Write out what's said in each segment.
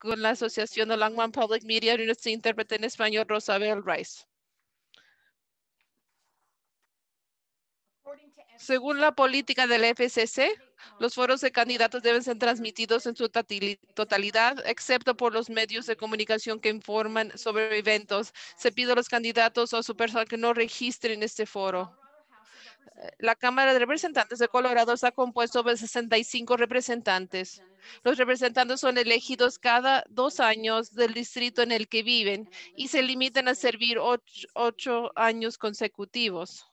con la Asociación de Langman Public Media, y nuestro intérprete en español, Rosabel Rice. Según la política del FCC, los foros de candidatos deben ser transmitidos en su totalidad, excepto por los medios de comunicación que informan sobre eventos. Se pide a los candidatos o a su personal que no registren este foro. La Cámara de Representantes de Colorado está compuesto de 65 representantes. Los representantes son elegidos cada dos años del distrito en el que viven y se limitan a servir ocho años consecutivos.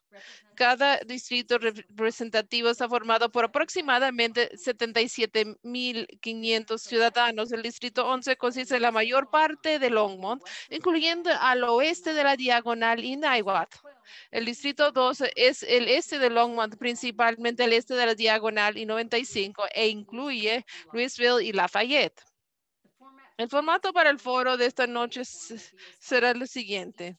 Cada distrito representativo está formado por aproximadamente 77.500 ciudadanos. El distrito 11 consiste en la mayor parte de Longmont, incluyendo al oeste de la diagonal y Niwot. El distrito 12 es el este de Longmont, principalmente el este de la diagonal y 95, e incluye Louisville y Lafayette. El formato para el foro de esta noche será el siguiente.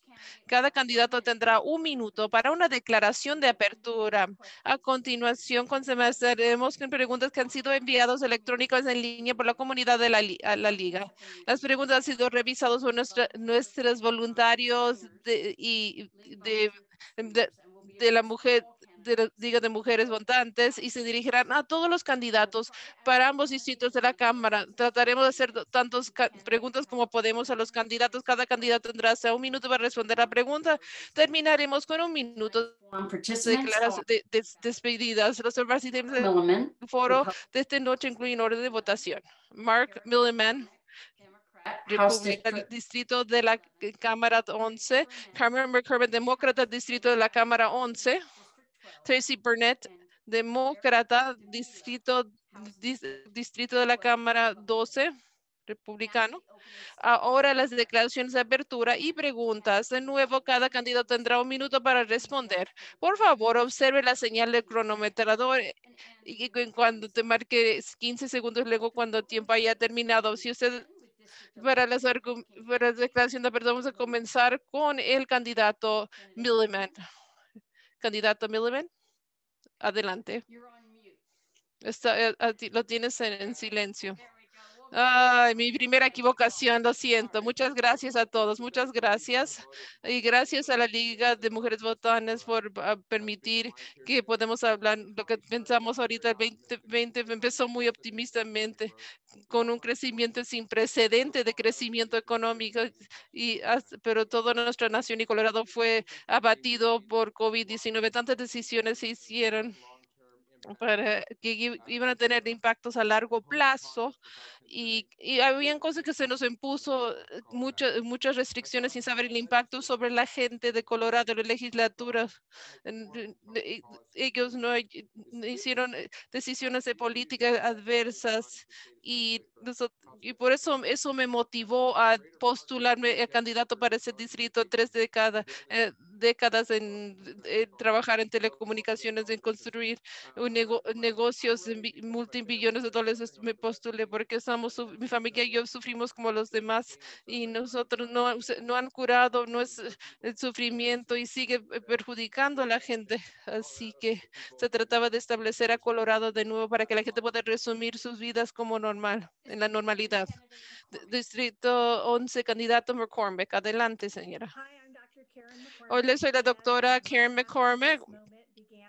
Cada candidato tendrá un minuto para una declaración de apertura. A continuación, con comenzaremos con preguntas que han sido enviadas electrónicas en línea por la comunidad de la, Liga. Las preguntas han sido revisadas por nuestros voluntarios y de la mujer de, de Mujeres Votantes y se dirigirán a todos los candidatos para ambos distritos de la Cámara. Trataremos de hacer tantas preguntas como podemos a los candidatos. Cada candidato tendrá hasta un minuto para responder la pregunta. Terminaremos con un minuto de, de despedidas. Los participantes del foro de esta noche incluyen orden de votación. Mark Milliman. distrito de la eh, Cámara 11, Carmen McCurvin, demócrata, distrito de la Cámara 11, Tracy Burnett, demócrata, distrito, distrito de la Cámara 12, republicano. Ahora las declaraciones de apertura y preguntas. De nuevo, cada candidato tendrá un minuto para responder. Por favor, observe la señal del cronometrador y cuando te marque 15 segundos luego cuando el tiempo haya terminado. Si usted para las, para las declaraciones de apertura, vamos a comenzar con el candidato Milliman. Candidato Miliband, adelante. Está, eh, lo tienes en silencio. Ay, mi primera equivocación, lo siento. Muchas gracias a todos, muchas gracias. Y gracias a la Liga de Mujeres Botanas por ah, permitir que podamos hablar lo que pensamos ahorita. El 2020 empezó muy optimistamente con un crecimiento sin precedente de crecimiento económico, y, pero toda nuestra nación y Colorado fue abatido por COVID-19. Tantas decisiones se hicieron para que iban a tener impactos a largo plazo y, y habían cosas que se nos impuso, muchas muchas restricciones sin saber el impacto sobre la gente de Colorado, la legislatura. Ellos no hicieron decisiones de políticas adversas y, y por eso eso me motivó a postularme a candidato para ese distrito tres décadas. décadas en, trabajar en telecomunicaciones, en construir un nego, negocios multibillones de dólares, me postulé porque estamos mi familia y yo sufrimos como los demás y nosotros no, no han curado, no es eh, el sufrimiento y sigue eh, perjudicando a la gente. Así que se trataba de establecer a Colorado de nuevo para que la gente pueda resumir sus vidas como normal, en la normalidad. Distrito 11, candidato McCormick. Adelante, señora. Hola, soy la doctora Karen McCormick.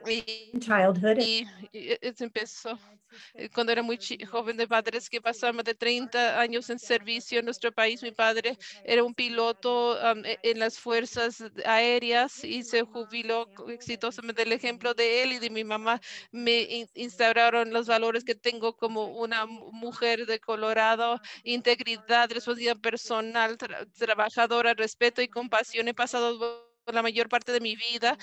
Y, y, y, y empezó eh, cuando era muy joven de padres que pasamos de 30 años en servicio en nuestro país. Mi padre era un piloto e, en las fuerzas aéreas y se jubiló exitosamente. El ejemplo de él y de mi mamá me instauraron los valores que tengo como una mujer de Colorado, integridad, responsabilidad personal, trabajadora, respeto y compasión. He pasado la mayor parte de mi vida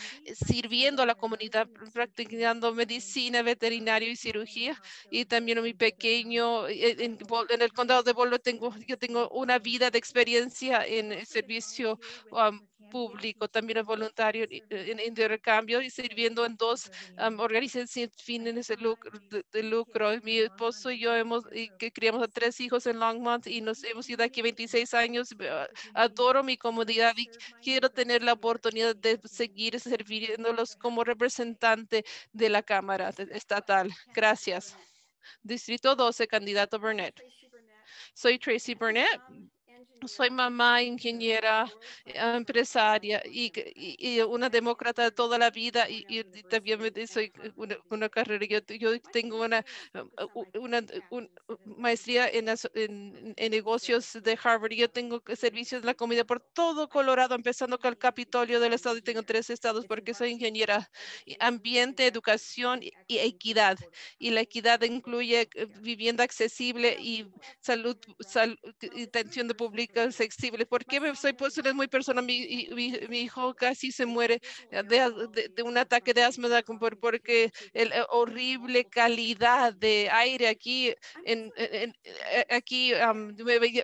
sirviendo a la comunidad, practicando medicina, veterinario y cirugía. Y también en mi pequeño, e, en, el condado de Bolo, tengo, yo tengo una vida de experiencia en el servicio um, público, también es voluntario eh, en intercambio y sirviendo en dos organizaciones sin fines de lucro, lucro, Mi esposo y yo hemos y que criamos a tres hijos en Longmont y nos hemos ido aquí 26 años. Adoro mi comunidad y quiero tener la oportunidad de seguir sirviéndolos como representante de la Cámara Estatal. Gracias. Distrito 12, candidato Burnett. Soy Tracy Burnett soy mamá, ingeniera, eh, empresaria y, una demócrata toda la vida y, también me, soy una, carrera. Yo, tengo una, maestría en, negocios de Harvard. Yo tengo servicios de la comida por todo Colorado, empezando con el Capitolio del Estado y tengo tres estados porque soy ingeniera. Ambiente, educación y equidad. Y la equidad incluye eh, vivienda accesible y salud, atención de público sensibles. ¿Por qué soy posible muy persona? Mi, mi, hijo casi se muere eh, de, un ataque de asma porque el eh, horrible calidad de aire aquí, en, eh, aquí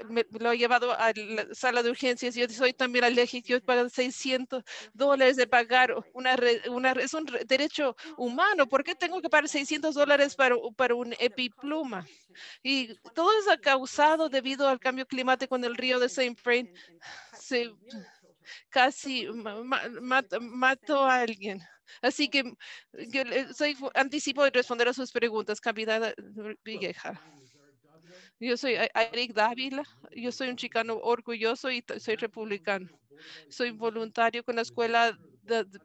me, lo ha llevado a la sala de urgencias. Yo soy también alérgico Pagan 600 dólares de pagar una, una es un derecho humano. ¿Por qué tengo que pagar 600 dólares para, para un epipluma? Y todo eso ha causado debido al cambio climático en el río de same frame se casi mató a alguien. Así que yo soy anticipo de responder a sus preguntas, Capitán vieja Yo soy Eric Dávila, yo soy un chicano orgulloso y soy republicano. Soy voluntario con la Escuela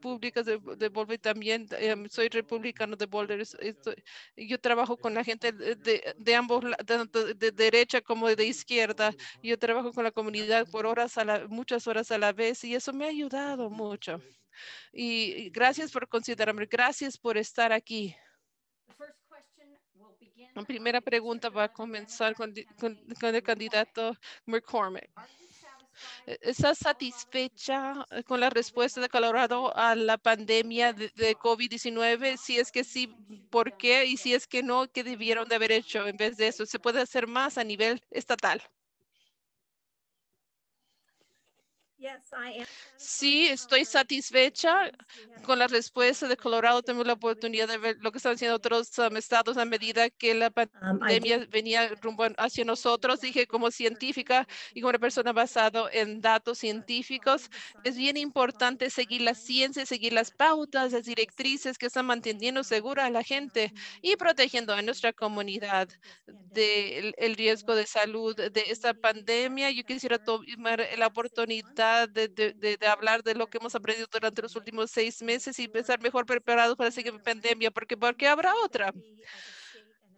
públicas de, de también em, soy republicano de Boulder. Estoy, yo trabajo con la gente de, de ambos, tanto de, derecha como de izquierda. Yo trabajo con la comunidad por horas a muchas horas a la vez y eso me ha ayudado mucho. Y gracias por considerarme. Gracias por estar aquí. La primera pregunta va a comenzar con, con, con el candidato McCormick. E, ¿Estás satisfecha eh, con la respuesta de Colorado a la pandemia de, COVID-19? Si es que sí, ¿por qué? Y si es que no, ¿qué debieron de haber hecho en vez de eso? ¿Se puede hacer más a nivel estatal? Sí, estoy satisfecha con la respuesta de Colorado. Tengo la oportunidad de ver lo que están haciendo otros um, estados a medida que la um, pandemia venía rumbo hacia nosotros. Dije como científica y como una persona basada en datos científicos, es bien importante seguir la ciencia, seguir las pautas, las directrices que están manteniendo segura a la gente y protegiendo a nuestra comunidad del riesgo de salud de esta pandemia. Yo quisiera tomar la oportunidad de, hablar de lo que hemos aprendido durante los últimos seis meses y pensar mejor preparados para la siguiente pandemia, porque, porque habrá otra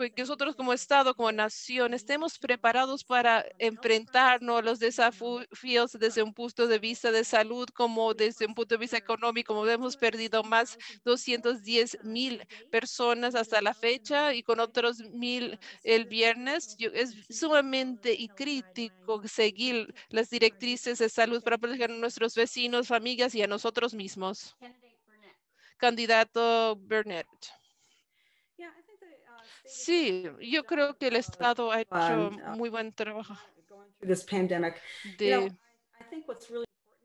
que pues, nosotros como Estado, como nación, estemos preparados para enfrentarnos a los desafíos desde un punto de vista de salud, como desde un punto de vista económico, hemos perdido más 210 mil personas hasta la fecha y con otros mil el viernes. Es sumamente y crítico seguir las directrices de salud para proteger a nuestros vecinos, familias y a nosotros mismos. Candidato Burnett. Sí, yo creo que el Estado ha hecho um, muy buen trabajo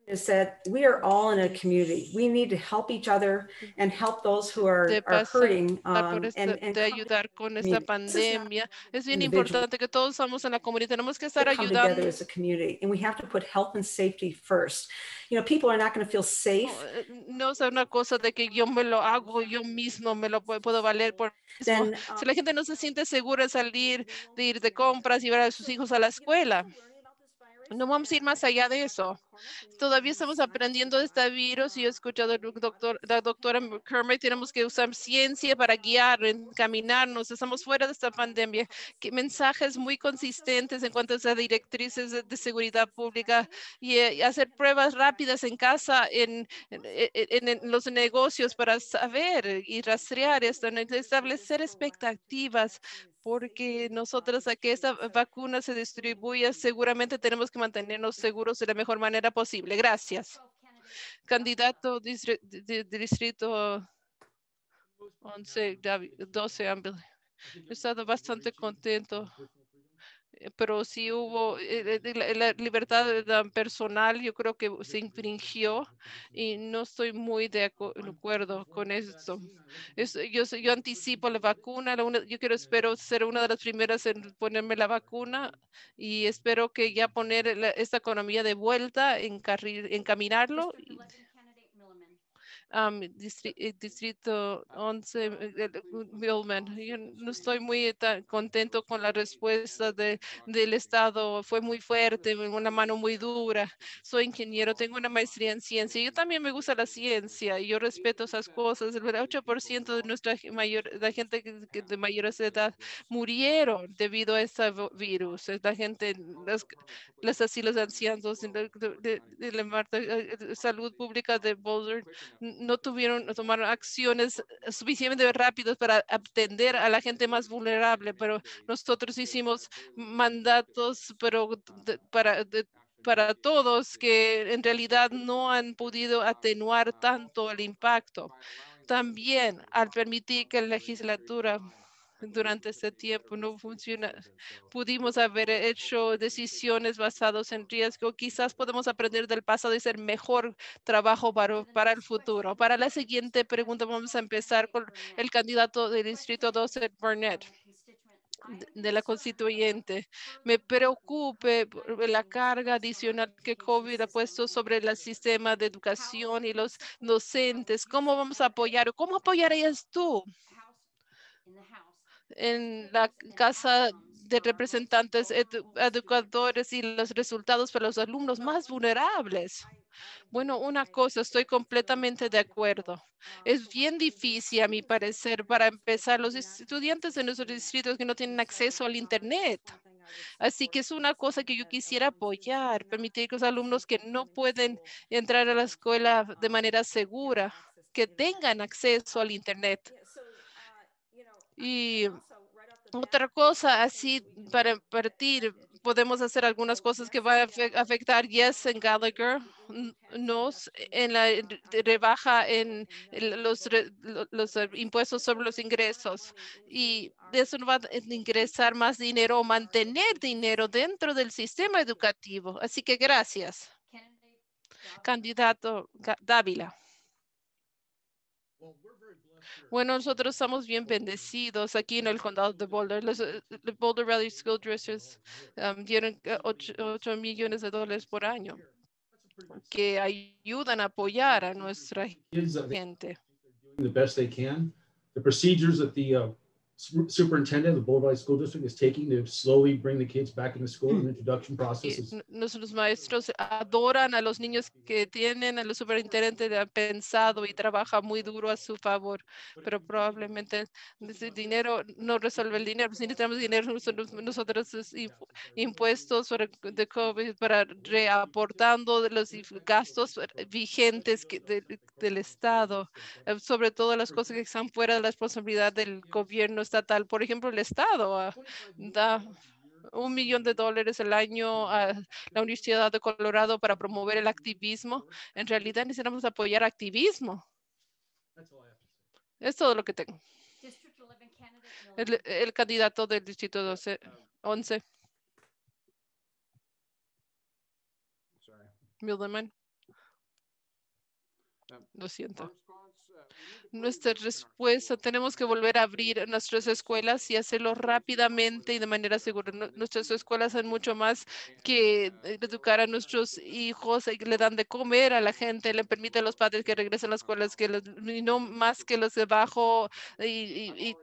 is that we are all in a community. We need to help each other and help those who are, are hurting. Um, este, and, and de ayudar con esta pandemia. Es bien importante que todos estamos en la comunidad. Tenemos que estar ayudando. Together as a community, and we have to put health and safety first. You know, people are not going to feel safe. No, eh, no es una cosa de que yo me lo hago yo mismo, me lo puedo valer por. Mismo. si um, la gente no se siente segura de salir, de ir de compras y ver a sus hijos a la escuela, no vamos a ir más allá de eso. Todavía estamos aprendiendo de este virus y he escuchado a doctor, la doctora Kermit, tenemos que usar ciencia para guiar, encaminarnos, estamos fuera de esta pandemia. Qué mensajes muy consistentes en cuanto a directrices de, seguridad pública eh, y, hacer pruebas rápidas en casa, e, e, en, los negocios para saber y rastrear esto, establecer expectativas porque nosotros, a que esta vacuna se distribuya, seguramente tenemos que mantenernos seguros de la mejor manera posible. Gracias. Candidato de distrito 11, 12, Ángel. He estado bastante contento eh, pero sí hubo eh, la, libertad personal, yo creo que se infringió y no estoy muy de acuerdo con esto. yo, yo anticipo la vacuna, yo quiero, espero ser una de las primeras en ponerme la vacuna y espero que ya poner esta economía de vuelta, en encaminarlo. Y, um, distrito 11, Billman. Eh, yo no estoy muy eh, contento con la respuesta del Estado. Fue muy fuerte, una mano muy dura. Soy ingeniero, tengo una maestría en ciencia. Yo también me gusta la ciencia y yo respeto esas cosas. El 8% de nuestra mayor, la gente de mayores edad murieron debido a este virus. La gente, los, los asilos ancianos, de la salud pública de Boulder no tuvieron, tomaron acciones eh, suficientemente rápidas para atender a la gente más vulnerable, pero nosotros hicimos mandatos pero para, para todos que en realidad no han podido atenuar tanto el impacto. También al permitir que la legislatura durante este tiempo no funciona. Pudimos haber hecho decisiones basadas en riesgo. Quizás podemos aprender del pasado y ser mejor trabajo para, para el futuro. Para la siguiente pregunta vamos a empezar con el candidato del Distrito 12, Burnett de la constituyente. Me preocupe la carga adicional que COVID ha puesto sobre el sistema de educación y los docentes. ¿Cómo vamos a apoyar? ¿Cómo apoyarías tú? en la Casa de Representantes, educadores y los resultados para los alumnos más vulnerables. Bueno, una cosa, estoy completamente de acuerdo. Es bien difícil, a mi parecer, para empezar, los estudiantes de nuestros distritos que no tienen acceso al Internet. Así que es una cosa que yo quisiera apoyar, permitir que los alumnos que no pueden entrar a la escuela de manera segura, que tengan acceso al Internet. Y otra cosa, así para partir, podemos hacer algunas cosas que van a afectar Yes en Gallagher, nos en la rebaja en los, los impuestos sobre los ingresos. Y eso va a ingresar más dinero o mantener dinero dentro del sistema educativo. Así que gracias. Candidato Dávila. Bueno, nosotros estamos bien bendecidos aquí en el condado de Boulder. Los eh, eh, Boulder Valley School Districts dieron 8, eh, millones de dólares por año que ayudan a apoyar a nuestra gente superintendent of the Boulevard School District is taking to slowly bring the kids back into school and mm. introduction processes. Eh, nuestros maestros adoran a los niños que tienen, a los superintendentes han pensado y trabaja muy duro a su favor, pero probablemente ese dinero no resuelve el dinero. Si necesitamos dinero, nosotros impuestos de COVID para reaportando de los gastos vigentes del Estado, eh, sobre todo las cosas que están fuera de la responsabilidad del gobierno por ejemplo, el Estado ah, da un millón de dólares al año a la Universidad de Colorado para promover el activismo. En realidad necesitamos apoyar activismo. Es todo lo que tengo. El, el candidato del distrito 12, 11. Um, lo siento. Eh, nuestra respuesta. Tenemos que volver a abrir nuestras escuelas y hacerlo rápidamente y de manera segura. Nuestras escuelas son mucho más que e, educar a nuestros hijos, y le dan de comer a la gente, le permite a los padres que regresen a las escuelas, que y no más que los de bajo y,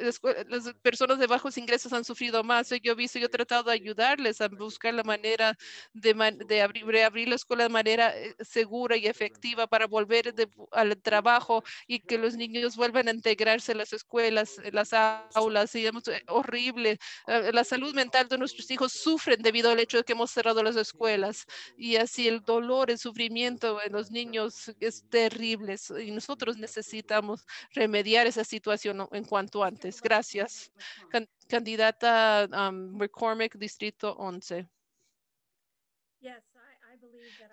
las, personas de bajos ingresos han sufrido más. Yo he visto, yo he tratado de ayudarles a buscar la manera de, abrir, reabrir la escuela de manera eh, segura y efectiva para volver al trabajo y que los niños vuelvan a integrarse en las escuelas, en las aulas, y es eh, horrible. Eh, la salud mental de nuestros hijos sufren debido al hecho de que hemos cerrado las escuelas y así el dolor, el sufrimiento en los niños es terrible y nosotros necesitamos remediar esa situación en cuanto antes. Gracias. candidata um, McCormick, Distrito 11.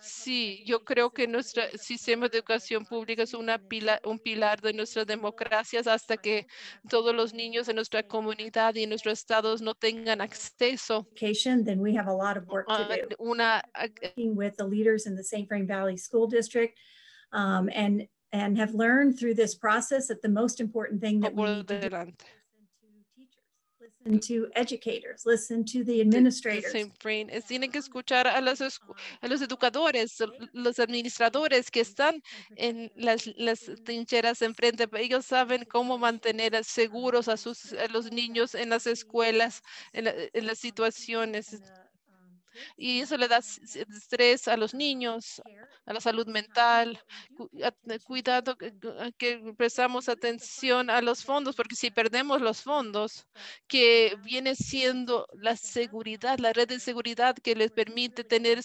Sí, yo creo que nuestro sistema de educación pública es una pila, un pilar de nuestras democracias hasta que todos los niños en nuestra comunidad y en nuestros estados no tengan acceso a una with the leaders in the san Valley School District um, and and have learned through this process that the most important thing that we listen Tienen que escuchar a los, a los educadores, los administradores que están en las, las trincheras enfrente. Ellos saben cómo mantener seguros a, sus, los niños en las escuelas, en las situaciones y eso le da estrés a los niños, a la salud mental, eh, cuidado que prestamos atención a los fondos, porque si perdemos los fondos, que viene siendo la seguridad, la red de seguridad que les permite tener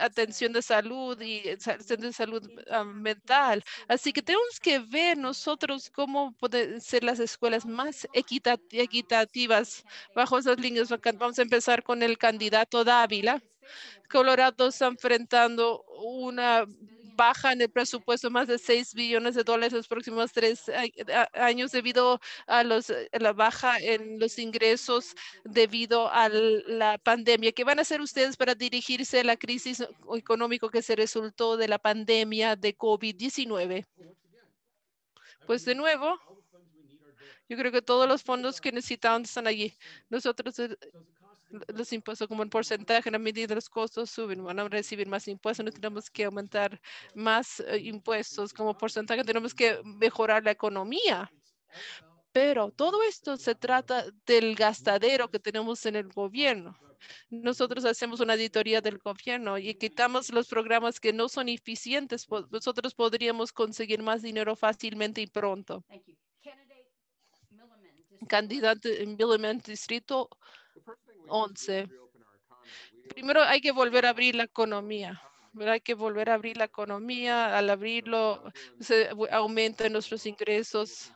atención de salud y eh, de salud ah, mental. Así que tenemos que ver nosotros cómo pueden ser las escuelas más equitativas bajo esas líneas. Vamos a empezar con el candidato toda Ávila, Colorado está enfrentando una baja en el presupuesto más de 6 billones de dólares en los próximos tres años debido a la baja en los ingresos debido a la pandemia. ¿Qué van a hacer ustedes para dirigirse a la crisis económica que se resultó de la pandemia de COVID-19? Pues de nuevo, yo creo que todos los fondos que necesitamos están allí. Nosotros eh, los impuestos como un porcentaje en la medida de los costos suben. Van a recibir más impuestos, no tenemos que aumentar más eh, impuestos como porcentaje, tenemos que mejorar la economía. Pero todo esto se trata del gastadero que tenemos en el gobierno. Nosotros hacemos una auditoría del gobierno y quitamos los programas que no son eficientes. Nosotros podríamos conseguir más dinero fácilmente y pronto. Candidato en Milliman Distrito 11. Primero hay que volver a abrir la economía. Hay que volver a abrir la economía. Al abrirlo, se aumentan nuestros ingresos.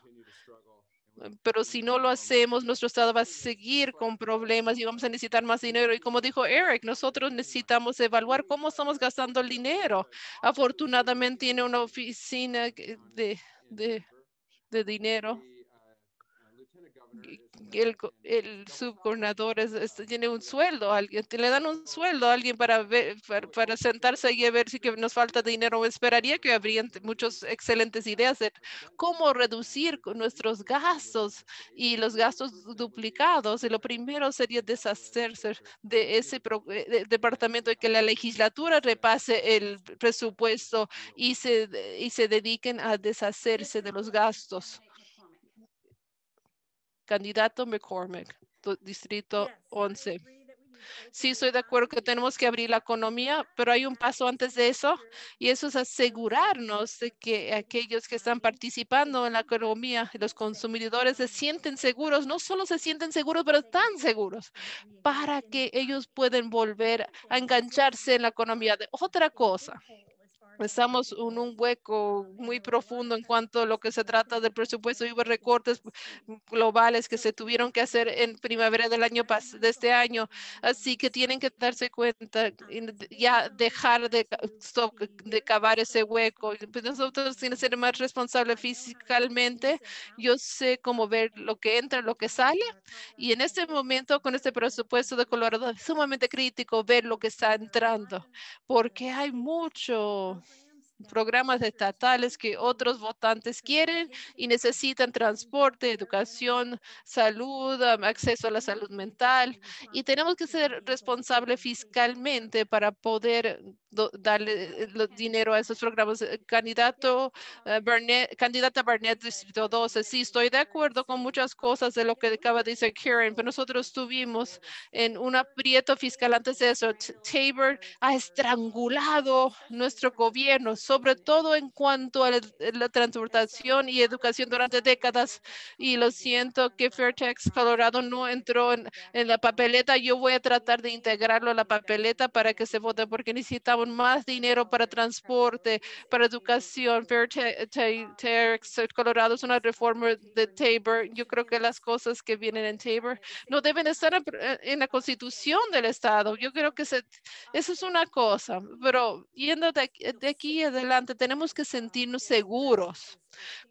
Pero si no lo hacemos, nuestro estado va a seguir con problemas y vamos a necesitar más dinero. Y como dijo Eric, nosotros necesitamos evaluar cómo estamos gastando el dinero. Afortunadamente tiene una oficina de, de, de dinero el, el subgobernador tiene un sueldo, alguien, le dan un sueldo a alguien para, para, sentarse y a ver si que nos falta dinero. Esperaría que habrían muchas excelentes ideas de cómo reducir nuestros gastos y los gastos duplicados. lo primero sería deshacerse de ese departamento eh, de, departamento y que la legislatura repase el presupuesto y se, y se dediquen a deshacerse de los gastos. Candidato McCormick, Distrito 11. Sí, soy de acuerdo que tenemos que abrir la economía, pero hay un paso antes de eso y eso es asegurarnos de que aquellos que están participando en la economía, los consumidores se sienten seguros, no solo se sienten seguros, pero están seguros para que ellos puedan volver a engancharse en la economía de otra cosa estamos en un hueco muy profundo en cuanto a lo que se trata del presupuesto y hubo recortes globales que se tuvieron que hacer en primavera del año de este año. Así que tienen que darse cuenta y ya dejar de, de cavar ese hueco. Pues, nosotros tienen que ser más responsables fiscalmente. Yo sé cómo ver lo que entra, lo que sale. Y en este momento, con este presupuesto de Colorado, es sumamente crítico ver lo que está entrando, porque hay mucho programas estatales que otros votantes quieren y necesitan transporte, educación, salud, acceso a la salud mental. Y tenemos que ser responsables fiscalmente para poder darle eh, dinero a esos programas. Eh, candidato eh, candidata Barnett, Distrito 12, sí, estoy de acuerdo con muchas cosas de lo que acaba de decir Karen, pero nosotros tuvimos en un aprieto fiscal antes de eso. Tabor ha estrangulado nuestro gobierno sobre todo en cuanto a la, transportación y educación durante décadas. Y lo siento que Tax Colorado no entró en, la papeleta. Yo voy a tratar de integrarlo a la papeleta para que se vote porque necesitamos más dinero para transporte, para educación. Tax Colorado es una reforma de Tabor. Yo creo que las cosas que vienen en Tabor no deben estar en la constitución del estado. Yo creo que eso es una cosa, pero yendo de, de aquí a adelante tenemos que sentirnos seguros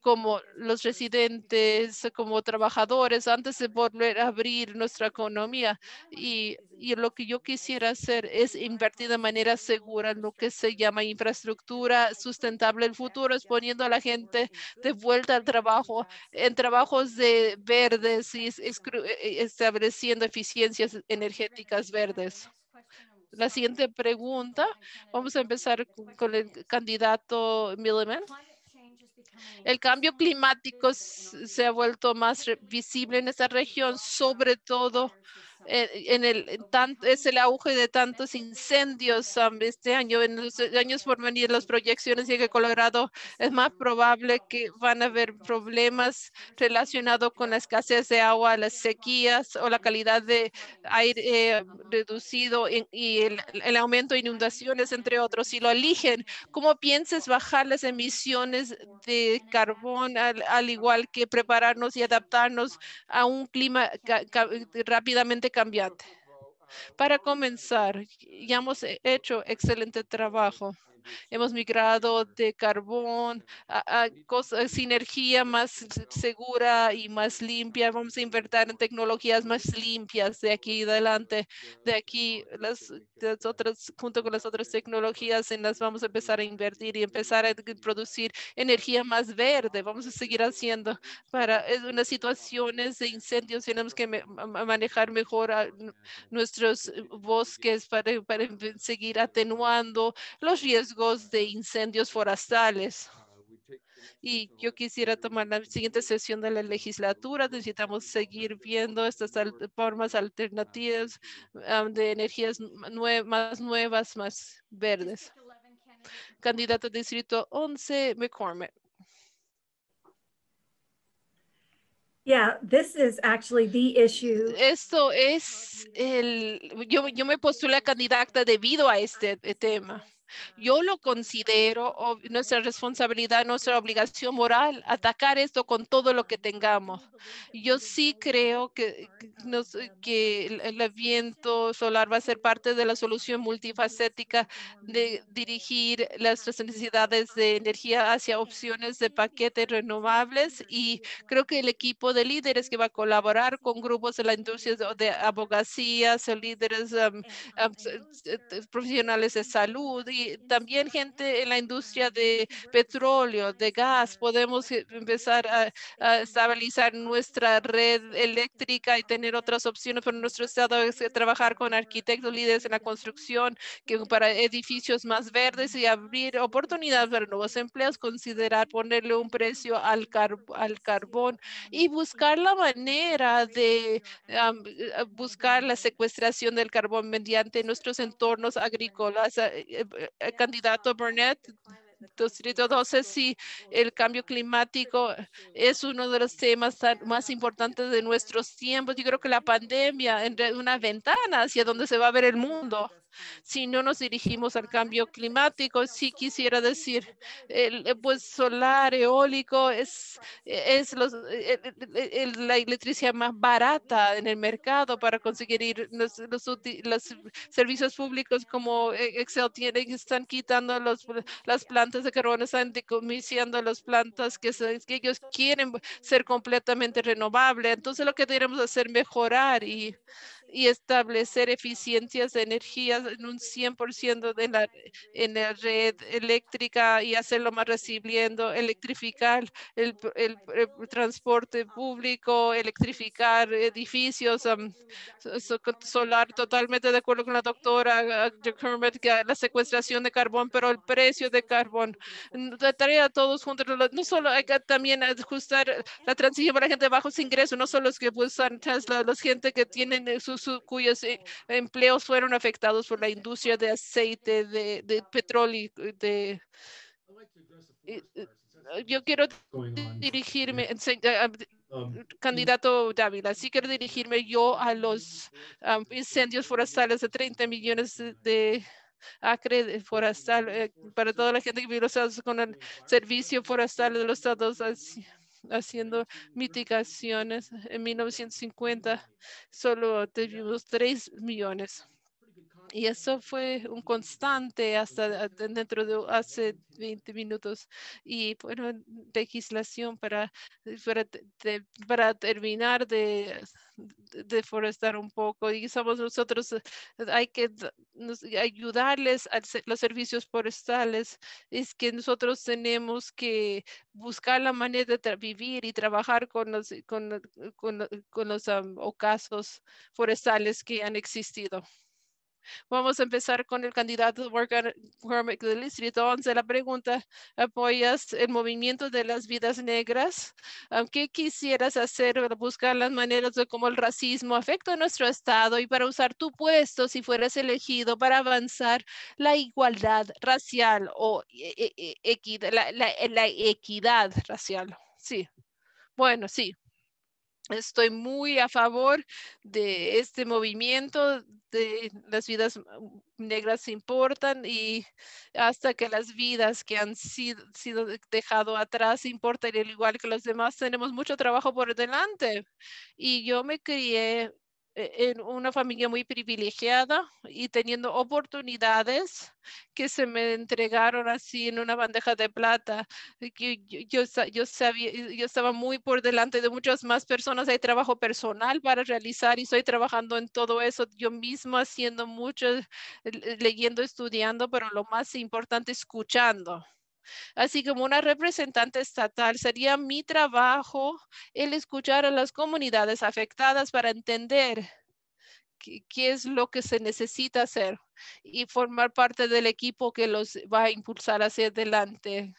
como los residentes, como trabajadores, antes de volver a abrir nuestra economía. Y, lo que yo quisiera hacer es invertir de manera segura en lo que se llama infraestructura sustentable. El futuro es poniendo a la gente de vuelta al trabajo, en trabajos de verdes y e, e, estableciendo eficiencias energéticas verdes la siguiente pregunta. Vamos a empezar con el candidato Milliman. El cambio climático se ha vuelto más visible en esta región, sobre todo eh, en el, tanto, es el auge de tantos incendios este año. En los años por venir, las proyecciones de que Colorado es más probable que van a haber problemas relacionados con la escasez de agua, las sequías o la calidad de aire eh, reducido y, el, aumento de inundaciones, entre otros. Si lo eligen, ¿cómo piensas bajar las emisiones de carbón al, al igual que prepararnos y adaptarnos a un clima rápidamente cambiante. Para comenzar, ya hemos hecho excelente trabajo hemos migrado de carbón a, a sinergia más segura y más limpia. Vamos a invertir en tecnologías más limpias de aquí adelante. De aquí, las, otras, junto con las otras tecnologías, en las vamos a empezar a invertir y empezar a producir energía más verde. Vamos a seguir haciendo para unas situaciones de incendios. Tenemos que manejar mejor nuestros bosques para, para seguir atenuando los riesgos de incendios forestales. Y yo quisiera tomar la siguiente sesión de la legislatura. Necesitamos seguir viendo estas formas alternativas de energías nuevas, más nuevas, más verdes. Candidato distrito 11, McCormick. Yeah, this Esto es el, yo, yo me postulé a candidata debido a este, este tema. Ah. Yo lo considero nuestra responsabilidad, nuestra obligación moral, atacar esto con todo lo que tengamos. Yo sí creo que, que el, viento solar va a ser parte de la solución multifacética de dirigir las necesidades de energía hacia opciones de paquetes renovables y creo que el equipo de líderes que va a colaborar con grupos de la industria de abogacías, líderes eh, eh, profesionales de salud y también gente en la industria de petróleo, de gas. Podemos eh, empezar a, estabilizar nuestra red eléctrica y tener otras opciones para nuestro estado es trabajar con arquitectos, líderes en la construcción, que para edificios más verdes y abrir oportunidades para nuevos empleos, considerar ponerle un precio al, carbón y buscar la manera de buscar la secuestración del carbón mediante nuestros entornos agrícolas, eh, eh, el eh, candidato Burnett, Distrito 12, si el cambio climático es uno de los temas más importantes de nuestros tiempos. Yo creo que la pandemia es una ventana hacia donde se va a ver el mundo si no nos dirigimos al cambio climático. Sí quisiera decir, el, eh, pues solar, eólico, es, e, es e, e, la electricidad más barata en el mercado para conseguir los, los, servicios públicos como eh, Excel tiene, están quitando las plantas de carbono, están decomisando las plantas que, ellos quieren ser completamente renovables. Entonces lo que debemos hacer mejorar y y establecer eficiencias de energía en un 100% de la, en la red eléctrica y hacerlo más recibiendo, electrificar el, transporte público, electrificar edificios, solar, totalmente de acuerdo con la doctora ah, la secuestración de carbón, pero el precio de carbón, la mm, tarea todos juntos, no solo hay que también ajustar la transición para la gente de bajos ingresos, no solo los que buscan Tesla, los gente que tienen eh, sus cuyos eh, empleos fueron afectados por la industria de aceite, de, de petróleo, eh, de... Eh, yo quiero dirigirme, um, candidato Dávila, así quiero dirigirme yo a los incendios forestales de 30 millones de acre forestal para toda la gente que vive los estados con el servicio forestal de los estados haciendo mitigaciones. En 1950 solo tuvimos 3 millones. Y eso fue un constante hasta dentro de hace 20 minutos. Y bueno, legislación para, para, terminar de deforestar un poco y somos nosotros hay que ayudarles a los servicios forestales es que nosotros tenemos que buscar la manera de vivir y trabajar con los con, con los um, ocasos forestales que han existido. Vamos a empezar con el candidato del Distrito 11. La pregunta, ¿apoyas el movimiento de las vidas negras? ¿Qué quisieras hacer para buscar las maneras de cómo el racismo afecta a nuestro Estado y para usar tu puesto si fueras elegido para avanzar la igualdad racial o eh, eh, eh, la equidad racial? Sí. Bueno, sí. Estoy muy a favor de este movimiento de las vidas mm, negras importan y hasta que las vidas que han sido, dejado atrás importan igual que los demás, tenemos mucho trabajo por delante. Y yo me crié e, en una familia muy privilegiada y teniendo oportunidades que se me entregaron así en una bandeja de plata. Yo, sabía, yo estaba muy por delante de muchas más personas. Hay trabajo personal para realizar y estoy trabajando en todo eso yo misma, haciendo mucho, leyendo, estudiando, pero lo más importante, escuchando Así como una representante estatal, sería mi trabajo el escuchar a las comunidades afectadas para entender qué es lo que se necesita hacer y formar parte del equipo que los va a impulsar hacia adelante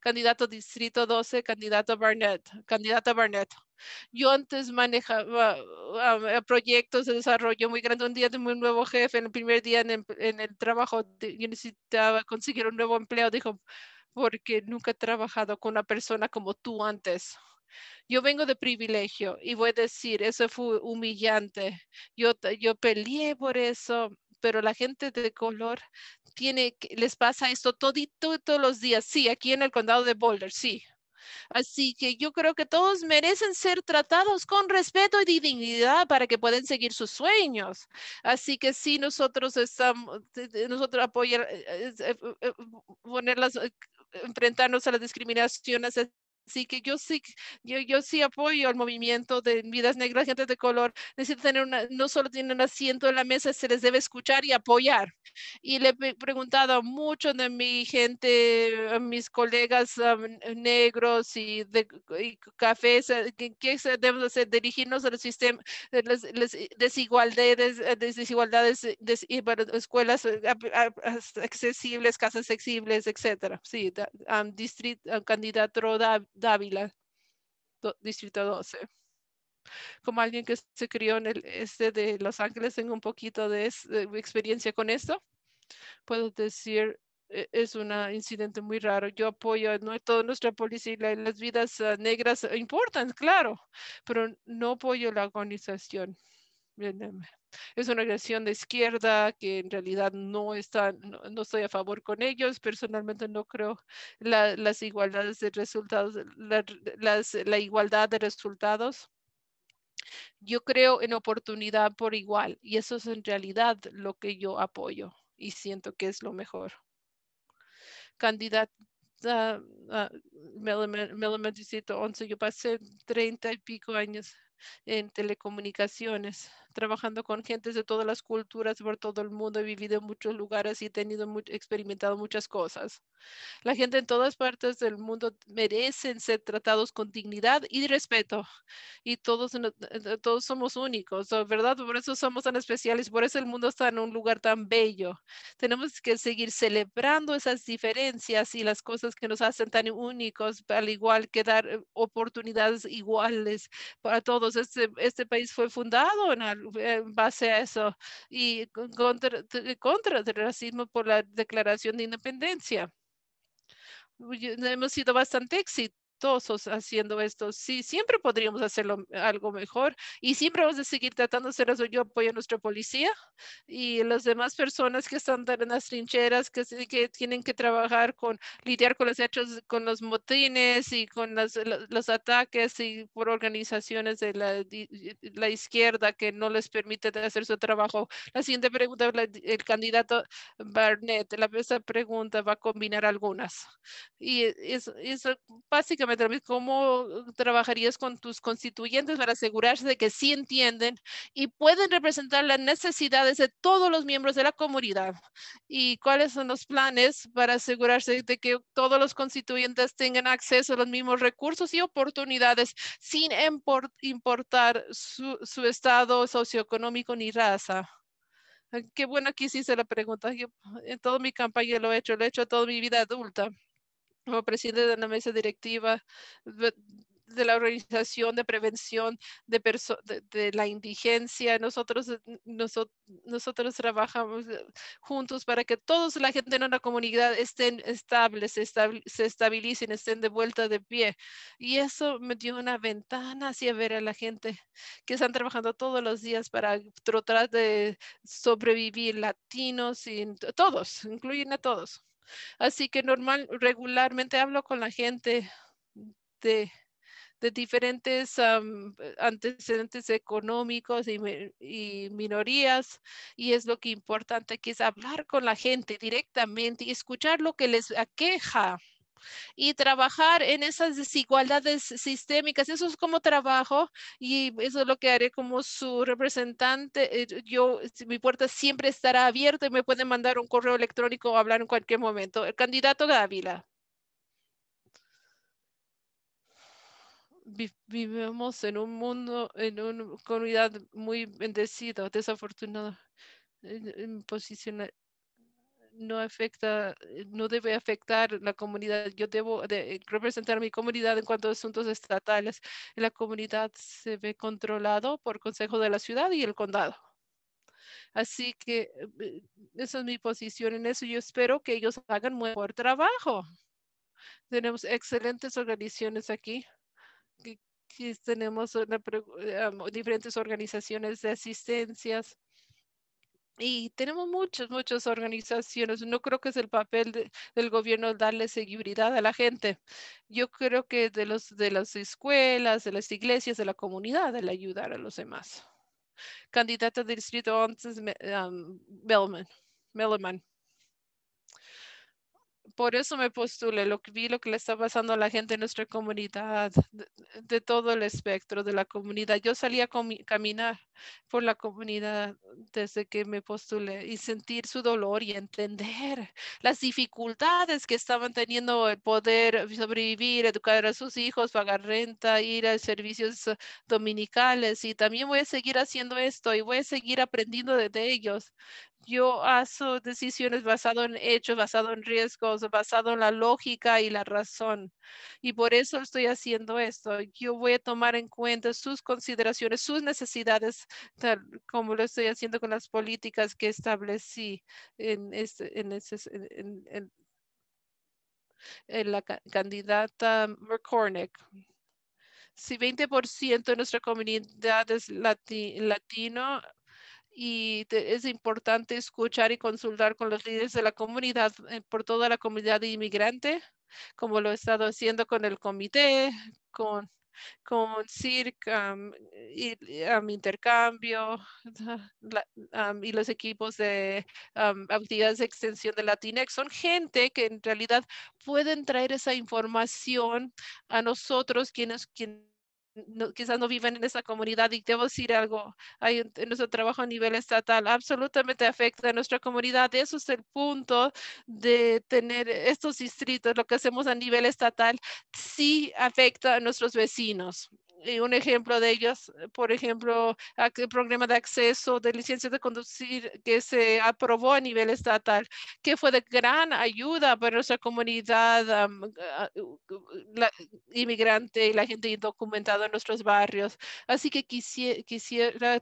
candidato Distrito 12, candidato Barnett, candidata Barnett. Yo antes manejaba ah, eh, proyectos de desarrollo muy grande. Un día tuve un nuevo jefe, en el primer día en el, trabajo, yo necesitaba conseguir un nuevo empleo. Dijo, porque nunca he trabajado con una persona como tú antes. Yo vengo de privilegio y voy a decir, eso fue humillante. Yo, yo peleé por eso pero la gente de color tiene, les pasa esto todito todos los días. Sí, aquí en el condado de Boulder, sí. Así que yo creo que todos merecen ser tratados con respeto y dignidad para que puedan seguir sus sueños. Así que sí, nosotros estamos, nosotros apoyar, eh, eh, eh, enfrentarnos a las discriminaciones. Sí que yo sí, yo, sí apoyo al movimiento de vidas negras, gente de color. tener una, no solo tienen un asiento en la mesa, se les debe escuchar y apoyar. Y le he preguntado a muchos de mi gente, a mis colegas negros y de cafés, eh, ¿qué, debemos hacer? Dirigirnos al sistema de las, desigualdades, desigualdades escuelas accesibles, casas accesibles, etcétera. Sí, distrito, candidato Dávila, Distrito 12. Como alguien que se crió en el este de Los Ángeles, tengo un poquito de, experiencia con esto. Puedo decir, e, es un incidente muy raro. Yo apoyo a no, toda nuestra policía y las vidas ah, negras importan, claro, pero no apoyo la organización es una agresión de izquierda que en realidad no está, no, estoy a favor con ellos. Personalmente no creo las igualdades de resultados, la, la igualdad de resultados. Yo creo en oportunidad por igual y eso es en realidad lo que yo apoyo y siento que es lo mejor. Candidata uh, me 11, yo pasé treinta y pico años en telecomunicaciones trabajando con gentes de todas las culturas por todo el mundo, he vivido en muchos lugares y he tenido experimentado muchas cosas. La gente en todas partes del mundo merecen ser tratados con dignidad y respeto y todos, eh, todos somos únicos, ¿verdad? Por eso somos tan especiales, por eso el mundo está en un lugar tan bello. Tenemos que seguir celebrando esas diferencias y las cosas que nos hacen tan únicos, al igual que dar eh, oportunidades iguales para todos. Este, este país fue fundado en, eh, en base a eso y contra, contra el racismo por la declaración de independencia eh, hemos sido bastante éxitos haciendo esto. Sí, siempre podríamos hacerlo algo mejor y siempre vamos a seguir tratando de hacer eso. Yo apoyo a nuestra policía y las demás personas que están en las trincheras, que, que tienen que trabajar con, lidiar con los hechos, con los motines y con las, los, ataques y por organizaciones de la, la, izquierda que no les permite hacer su trabajo. La siguiente pregunta, el candidato Barnett, la, esa pregunta va a combinar algunas. Y eso es básicamente ¿cómo uh, trabajarías con tus constituyentes para asegurarse de que sí entienden y pueden representar las necesidades de todos los miembros de la comunidad? ¿Y cuáles son los planes para asegurarse de que todos los constituyentes tengan acceso a los mismos recursos y oportunidades sin importar su, estado socioeconómico ni raza? Qué bueno que hiciste la pregunta. en toda mi campaña lo he hecho, lo he hecho toda mi vida adulta como presidente de la mesa directiva de, la Organización de Prevención de, la Indigencia. Nosotros, trabajamos eh, juntos para que toda la gente en una comunidad estén estables, se, estabilicen, estén de vuelta de pie. Y eso me dio una ventana hacia ver a la gente que están trabajando todos los días para tratar de sobrevivir, latinos y todos, incluyen a todos. Así que normal, regularmente hablo con la gente de, diferentes antecedentes económicos y, y, minorías y es lo que importante que es hablar con la gente directamente y escuchar lo que les aqueja y trabajar en esas desigualdades sistémicas. Eso es como trabajo y eso es lo que haré como su representante. Eh, yo, mi puerta siempre estará abierta y me pueden mandar un correo electrónico o hablar en cualquier momento. El candidato Gávila. vivimos en un mundo, en una comunidad muy bendecida, desafortunada. Posicionar, no afecta, eh, no debe afectar la comunidad. Yo debo representar a mi comunidad en cuanto a asuntos estatales. La comunidad se ve controlado por Consejo de la Ciudad y el condado. Así que eh, esa es mi posición en eso. Yo espero que ellos hagan mejor trabajo. Tenemos excelentes organizaciones aquí. tenemos eh, diferentes organizaciones de asistencias y tenemos muchas, muchas organizaciones. No creo que es el papel del gobierno darle seguridad a la gente. Yo creo que de, los, de las escuelas, de las iglesias, de la comunidad, el ayudar a los demás. Candidata del distrito 11, Bellman por eso me postulé, lo que vi, lo que le está pasando a la gente en nuestra comunidad, de, todo el espectro de la comunidad. Yo salía a caminar por la comunidad desde que me postulé y sentir su dolor y entender las dificultades que estaban teniendo el poder sobrevivir, educar a sus hijos, pagar renta, ir a servicios dominicales. Y también voy a seguir haciendo esto y voy a seguir aprendiendo de ellos yo hago decisiones basado en hechos, basado en riesgos, basado en la lógica y la razón. Y por eso estoy haciendo esto. Yo voy a tomar en cuenta sus consideraciones, sus necesidades, tal como lo estoy haciendo con las políticas que establecí en, este, en, en, la candidata McCormick si 20% de nuestra comunidad es latino, y es importante escuchar y consultar con los líderes de la comunidad eh, por toda la comunidad inmigrante, como lo he estado haciendo con el comité, con con CIRC y mi intercambio y los equipos de actividades de extensión de Latinex. Son gente que en realidad pueden traer esa información a nosotros quienes, quienes no, quizás no viven en esa comunidad y debo decir algo, hay en nuestro trabajo a nivel estatal absolutamente afecta a nuestra comunidad. Eso es el punto de tener estos distritos, lo que hacemos a nivel estatal, sí afecta a nuestros vecinos un ejemplo de ellos eh, por ejemplo, el programa de acceso de licencias de conducir que se aprobó a nivel estatal, que fue de gran ayuda para nuestra comunidad inmigrante y la gente indocumentada en nuestros barrios. Así que quisiera,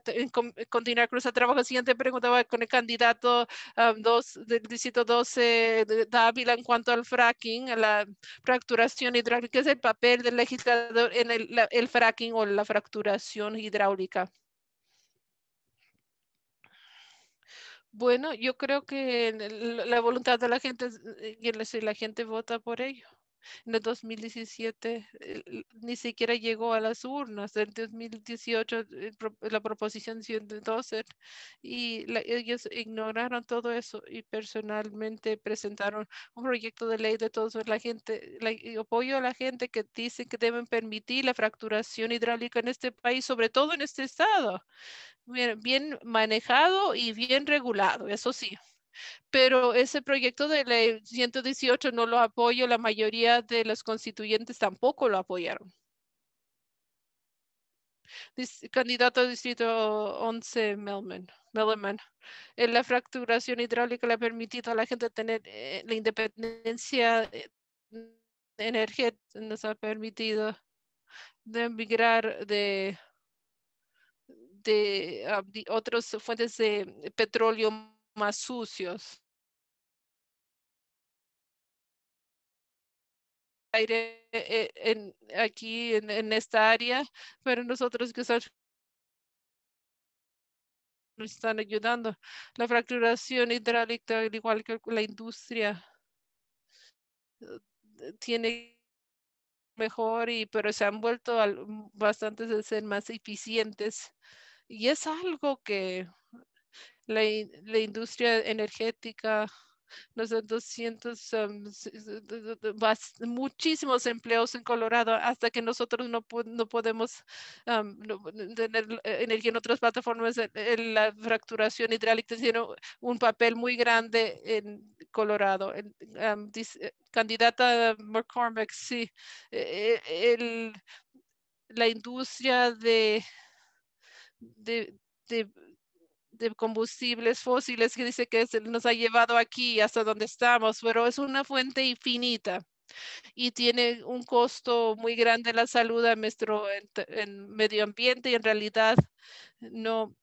continuar con ese trabajo. Siguiente pregunta va con el candidato dos, del distrito 12 de Dávila en cuanto al fracking, a la fracturación hidráulica, que es el papel del legislador en el fracking o la fracturación hidráulica. Bueno, yo creo que la voluntad de la gente, eh, la gente vota por ello. En el 2017 ni siquiera llegó a las urnas. En el 2018 eh, la proposición 112 y ellos ignoraron todo eso y personalmente presentaron un proyecto de ley de todos la gente, la, apoyo a la gente que dice que deben permitir la fracturación hidráulica en este país, sobre todo en este estado. bien manejado y bien regulado, eso sí pero ese proyecto de ley 118 no lo apoyo, la mayoría de los constituyentes tampoco lo apoyaron. candidato a distrito 11, Melman. Eh, la fracturación hidráulica le ha permitido a la gente tener eh, la independencia eh, energética, nos ha permitido de migrar de, de, ah, otras fuentes de petróleo más sucios. aire eh, en, aquí en, esta área, pero nosotros que estamos nos están ayudando. La fracturación hidráulica, al igual que la industria, eh, tiene mejor, y, pero se han vuelto bastantes de ser más eficientes. Y es algo que la, industria energética, los 200, em, muchísimos empleos en Colorado hasta que nosotros no, no podemos em, tener eh, energía en otras plataformas. la fracturación hidráulica tiene un papel muy grande en Colorado. Em, candidata McCormick, sí, e, e, la industria de, de de combustibles fósiles que dice que nos ha llevado aquí hasta donde estamos, pero es una fuente infinita y tiene un costo muy grande la salud a nuestro medio ambiente y en realidad no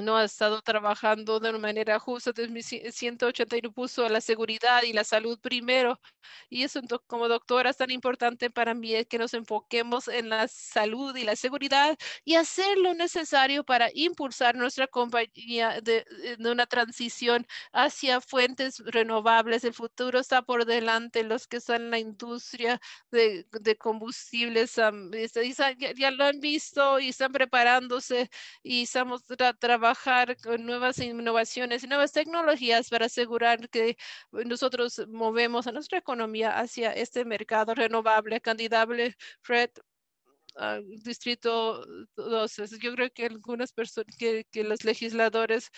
no ha estado trabajando de una manera justa. mi 181 puso la seguridad y la salud primero. Y eso como doctora es tan importante para mí es que nos enfoquemos en la salud y la seguridad y hacer lo necesario para impulsar nuestra compañía de, eh, una transición hacia fuentes renovables. El futuro está por delante. Los que están en la industria de, combustibles este, ya, ya, lo han visto y están preparándose y estamos trabajando trabajar con nuevas innovaciones y nuevas tecnologías para asegurar que nosotros movemos a nuestra economía hacia este mercado renovable, candidable, Fred, ah, distrito 12. Yo creo que algunas personas, que, los legisladores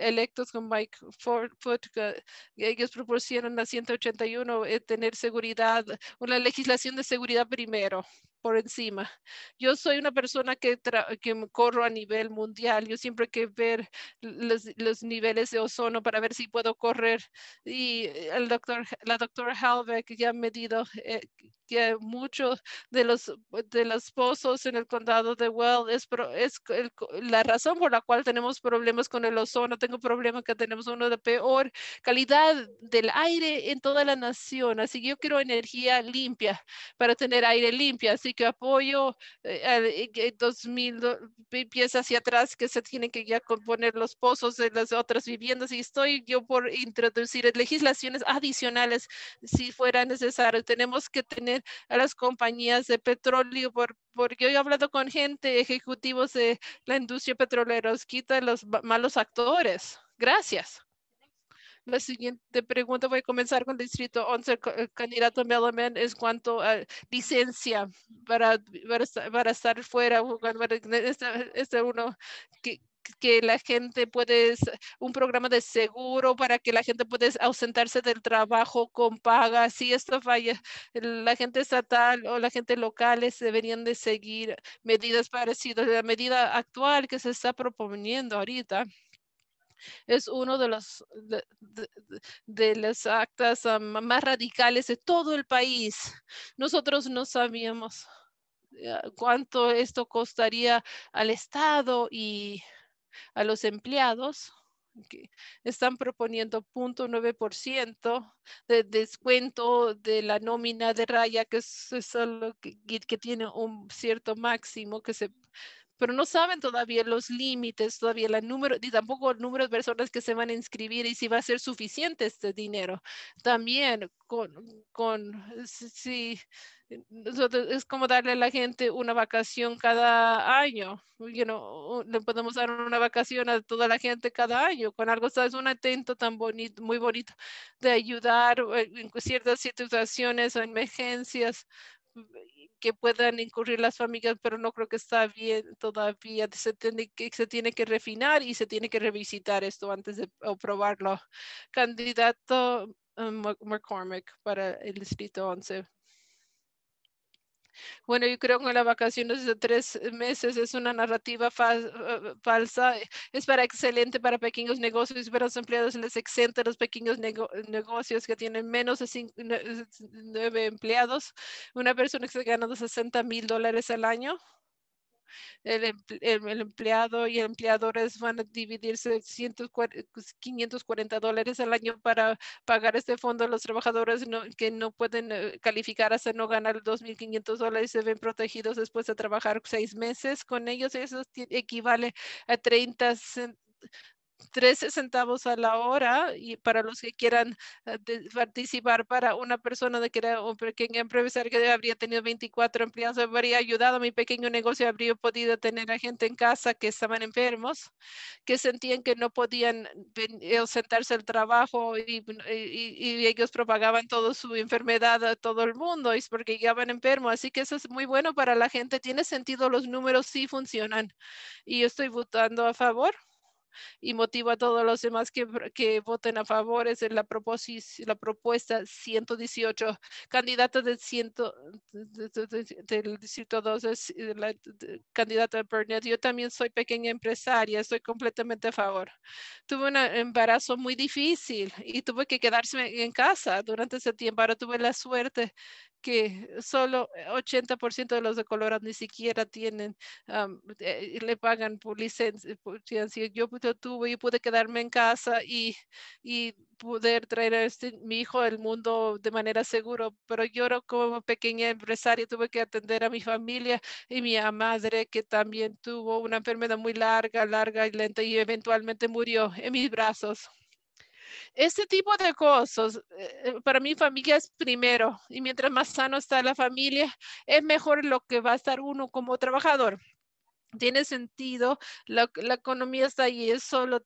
electos con Mike Ford, que, ellos proporcionan a 181 tener seguridad, una legislación de seguridad primero por encima. Yo soy una persona que, que corro a nivel mundial. Yo siempre hay que ver los, los, niveles de ozono para ver si puedo correr. Y eh, el doctor, la doctora Halbeck ya ha medido eh, que muchos de los, de los pozos en el condado de Well es, es la razón por la cual tenemos problemas con el ozono. Tengo problemas que tenemos uno de peor calidad del aire en toda la nación. Así que yo quiero energía limpia para tener aire limpio. Así eh, eh, que apoyo, en 2000 piezas hacia atrás que se tienen que ya componer los pozos de las otras viviendas y estoy yo por introducir legislaciones adicionales si fuera necesario. Tenemos que tener a las compañías de petróleo por porque yo he hablado con gente, ejecutivos de la industria petrolera, os quita los malos actores. Gracias. La siguiente pregunta voy a comenzar con el distrito 11. candidato Melamed es cuanto a licencia para, para, estar fuera. Este, uno que, que la gente puede, un programa de seguro para que la gente pueda ausentarse del trabajo con paga. Si esto falla, la gente estatal o la gente locales deberían de seguir medidas parecidas. a La medida actual que se está proponiendo ahorita es uno de los de, las actas ah, más radicales de todo el país. Nosotros no sabíamos ah, cuánto esto costaría al Estado y a los empleados que están proponiendo 0.9% de descuento de la nómina de raya, que es, algo que, tiene un cierto máximo que se pero no saben todavía los límites, todavía el número, y tampoco el número de personas que se van a inscribir y si va a ser suficiente este dinero. También con, con si, eh, es como darle a la gente una vacación cada año. You know, le podemos dar una vacación a toda la gente cada año con algo. Es un atento tan bonito, muy bonito de ayudar eh, en ciertas situaciones o emergencias que puedan incurrir las familias, pero no creo que está bien todavía. Se tiene que, se tiene que refinar y se tiene que revisitar esto antes de aprobarlo. Candidato eh, McCormick para el distrito 11. Bueno, yo creo que las vacaciones de tres meses es una narrativa eh, falsa. Es para excelente para pequeños negocios, pero los empleados les exenta los pequeños negocios que tienen menos de nueve empleados. Una persona que se gana 60 mil dólares al año el, empleado y empleadores van a dividirse 540 pues, dólares al año para pagar este fondo a los trabajadores que no pueden eh, calificar hasta no ganar 2.500 dólares. Se ven protegidos después de trabajar seis meses con ellos. Eso equivale a 30 13 centavos a la hora y para los que quieran eh, participar para una persona de que era un pequeño empresario que habría tenido 24 empleados, habría ayudado a mi pequeño negocio, habría podido tener a gente en casa que estaban enfermos, que sentían que no podían eh, sentarse al trabajo y, ellos propagaban toda su enfermedad a todo el mundo, es porque llegaban enfermos. Así que eso es muy bueno para la gente. Tiene sentido, los números sí funcionan. Y yo estoy votando a favor y motivo a todos los demás que, que voten a favor es la, la propuesta 118. Candidato del, ciento, del distrito 12, eh, la, de, de Burnett. Yo también soy pequeña empresaria, estoy completamente a favor. Tuve un embarazo muy difícil y tuve que quedarse en casa durante ese tiempo. Ahora tuve la suerte que solo 80% eh, de los de Colorado ni siquiera tienen, eh, le pagan por licencia, Yo, tuve, yo pude quedarme en casa y, y poder traer a este, mi hijo al mundo de manera segura, pero yo como pequeña empresaria tuve que atender a mi familia y mi madre que también tuvo una enfermedad muy larga, larga y lenta y eventualmente murió en mis brazos. Este tipo de cosas, eh, eh, para mi familia es primero y mientras más sano está la familia, es mejor lo que va a estar uno como trabajador tiene sentido. La, economía está ahí, es solo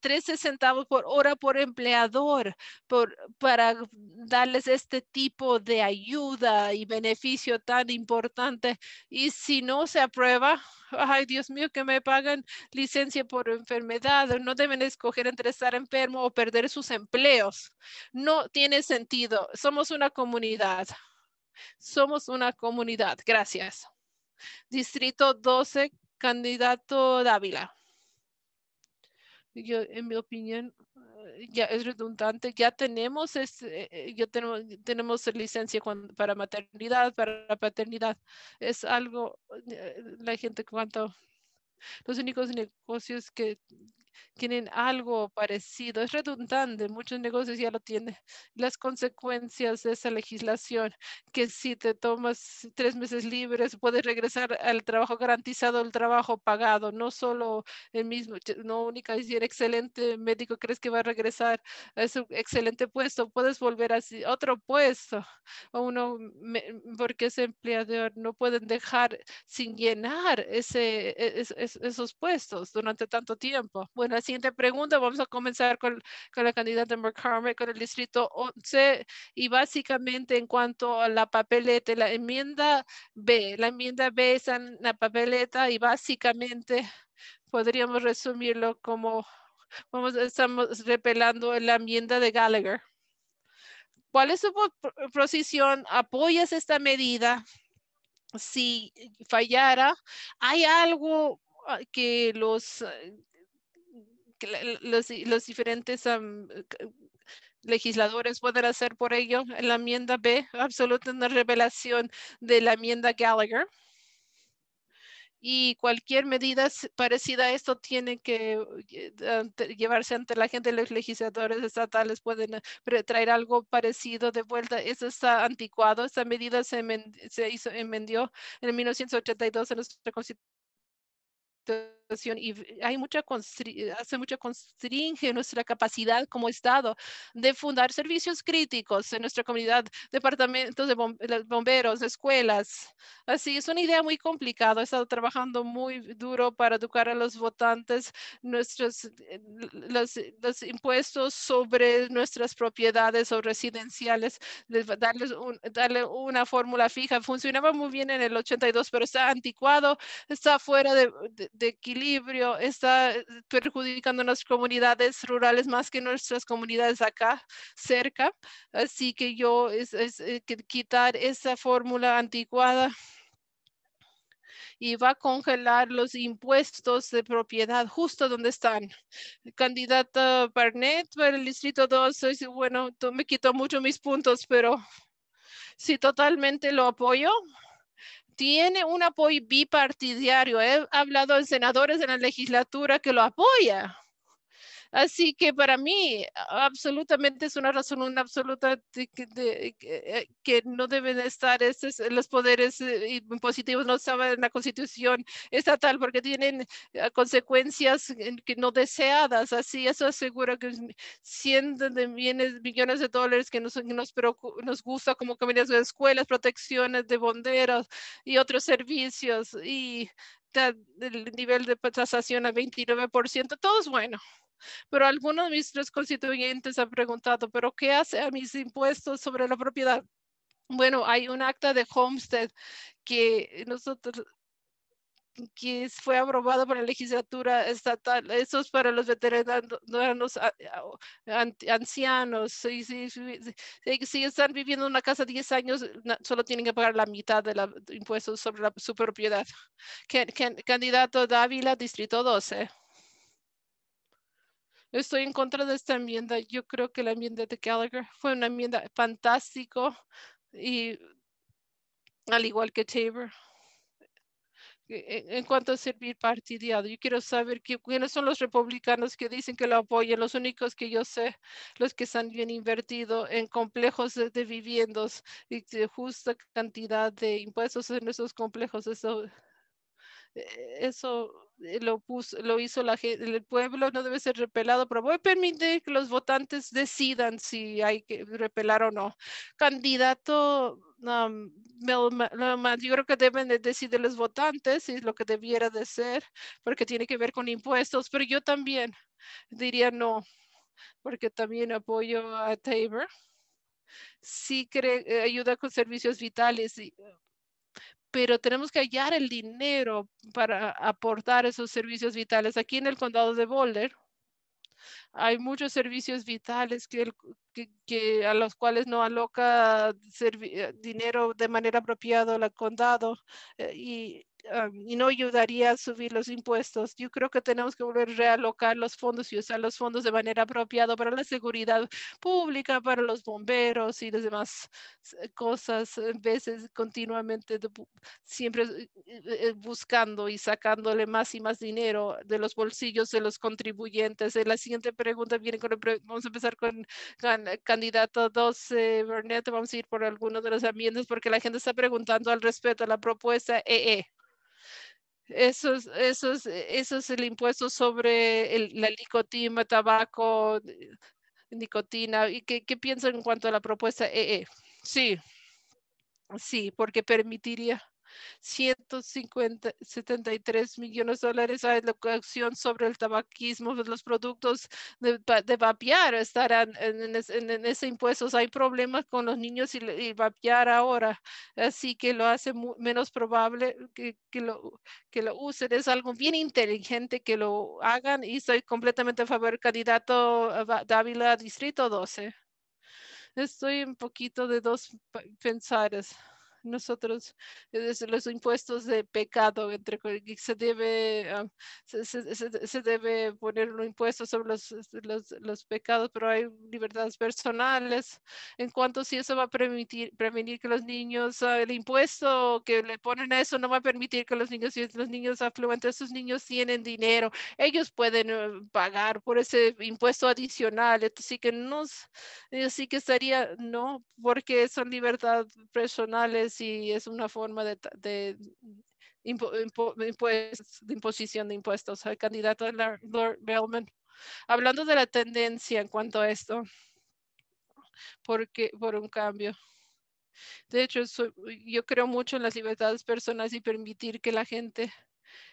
13 centavos por hora por empleador por, para darles este tipo de ayuda y beneficio tan importante. Y si no se aprueba, ay Dios mío, que me pagan licencia por enfermedad. No deben escoger entre estar enfermo o perder sus empleos. No tiene sentido. Somos una comunidad. Somos una comunidad. Gracias. Distrito 12, candidato Dávila. Yo, en mi opinión, eh, ya es redundante, ya tenemos, es, este, eh, eh, yo tenemos, tenemos licencia para maternidad, para paternidad. Es algo, la gente cuanto los únicos negocios que tienen algo parecido. Es redundante, muchos negocios ya lo tienen. Las consecuencias de esa legislación, que si te tomas tres meses libres, puedes regresar al trabajo garantizado, el trabajo pagado, no solo el mismo, no única, si eres excelente médico, crees que va a regresar a ese excelente puesto, puedes volver a otro puesto, o uno, porque ese empleador no pueden dejar sin llenar ese, e, esos puestos durante tanto tiempo? Bueno, la siguiente pregunta, vamos a comenzar con, con la candidata McCormick, con el distrito 11, y básicamente en cuanto a la papeleta, la enmienda B, la enmienda B es en la papeleta y básicamente podríamos resumirlo como vamos, estamos repelando la enmienda de Gallagher. ¿Cuál es su posición? ¿Apoyas esta medida? Si fallara, ¿hay algo Ah, que los, eh, los, diferentes eh, legisladores pueden hacer por ello. La enmienda B, absoluta una revelación de la enmienda Gallagher. Y cualquier medida parecida a esto tiene que eh, llevarse ante la gente. Los legisladores estatales pueden traer algo parecido de vuelta. Eso está anticuado. Esta medida se, se hizo, enmendió en 1982 en nuestra constitución situación y hay mucha hace mucha constringe nuestra capacidad como Estado de fundar servicios críticos en nuestra comunidad, departamentos de bomberos, escuelas. Así es una idea muy complicada. He estado trabajando muy duro para educar a los votantes nuestros eh, los, los impuestos sobre nuestras propiedades o residenciales, darles un, darle una fórmula fija. Funcionaba muy bien en el 82, pero está anticuado, está fuera de de equilibrio está eh, perjudicando a las comunidades rurales más que nuestras comunidades acá cerca. Así que yo es, es eh, quitar esa fórmula anticuada y va a congelar los impuestos de propiedad justo donde están. Candidata Barnett para el Distrito 2, bueno, me quito mucho mis puntos, pero sí, totalmente lo apoyo tiene un apoyo bipartidario. He hablado de senadores de la legislatura que lo apoya. Así que para mí absolutamente es una razón una absoluta de, que eh, no deben estar estos, los poderes eh, impositivos, no estaban en la constitución estatal porque tienen eh, consecuencias no deseadas. Así eso asegura que cientos de millones, millones de dólares que nos, nos, nos gusta como comunidades de escuelas, protecciones de bomberos y otros servicios y el nivel de tasación a 29%, todo es bueno. Pero algunos de mis tres constituyentes han preguntado, ¿pero qué hace a mis impuestos sobre la propiedad? Bueno, hay un acta de Homestead que nosotros que fue aprobado por la legislatura estatal. Eso es para los veteranos ancianos. Si, están viviendo en una casa 10 años, solo tienen que pagar la mitad de los impuestos sobre su propiedad. candidato Dávila, Distrito 12 estoy en contra de esta enmienda. Yo creo que la enmienda de Gallagher fue una enmienda fantástico y al igual que Tabor. E-, en, cuanto a servir partidario, yo quiero saber quiénes son los republicanos que dicen que lo apoyan. Los únicos que yo sé, los que están bien invertidos en complejos de, viviendas y de justa cantidad de impuestos en esos complejos. Eso, e-, eso eh, lo, puso, lo hizo la gente, el pueblo no debe ser repelado, pero voy a permitir que los votantes decidan si hay que repelar o no. Candidato um, yo lo creo que deben de decidir los votantes si es lo que debiera de ser, porque tiene que ver con impuestos, pero yo también diría no, porque también apoyo a Tabor sí cree, eh, ayuda con servicios vitales y pero tenemos que hallar el dinero para aportar esos servicios vitales. Aquí en el condado de Boulder hay muchos servicios vitales que, a los cuales no aloca eh, dinero de manera apropiada el condado eh, y Ah, y no ayudaría a subir los impuestos. Yo creo que tenemos que volver a realocar los fondos y usar los fondos de manera apropiada para la seguridad pública, para los bomberos y las demás eh, cosas, en eh, veces continuamente, siempre eh, buscando y sacándole más y más dinero de los bolsillos de los contribuyentes. La siguiente pregunta viene con, el, vamos a empezar con, candidato 12, Burnett, vamos a ir por alguno de los ambientes porque la gente está preguntando al respecto a la propuesta EE esos, esos, e, esos el impuesto sobre la nicotina, tabaco, nicotina. ¿Y qué, qué piensan en cuanto a la propuesta EE? E, sí, sí, porque permitiría 173 millones de dólares a educación sobre el tabaquismo. Pues, los productos de, vapear estarán en, ese impuesto. Hay problemas con los niños y, vapear ahora, así que lo hace menos probable que, lo, que usen. Es algo bien inteligente que lo hagan y estoy completamente a favor. del Candidato eh, Dávila, Distrito 12 estoy un poquito de dos pensares. nosotros los impuestos de pecado, entre se debe, ah, se, se, debe poner un impuesto sobre los, pecados, pero hay libertades personales. En cuanto si eso va a permitir, prevenir que los niños, ah, el impuesto que le ponen a eso no va a permitir que los niños, los niños afluentes, esos niños tienen dinero, ellos pueden eh, pagar por ese impuesto adicional. Así que no, eh, sí que estaría, no, porque son libertades personales si es una forma de, imposición de impuestos. El candidato Lord Bellman. Hablando de la tendencia en cuanto a esto, porque, por un cambio. De hecho, yo creo mucho en las libertades personales y permitir que la gente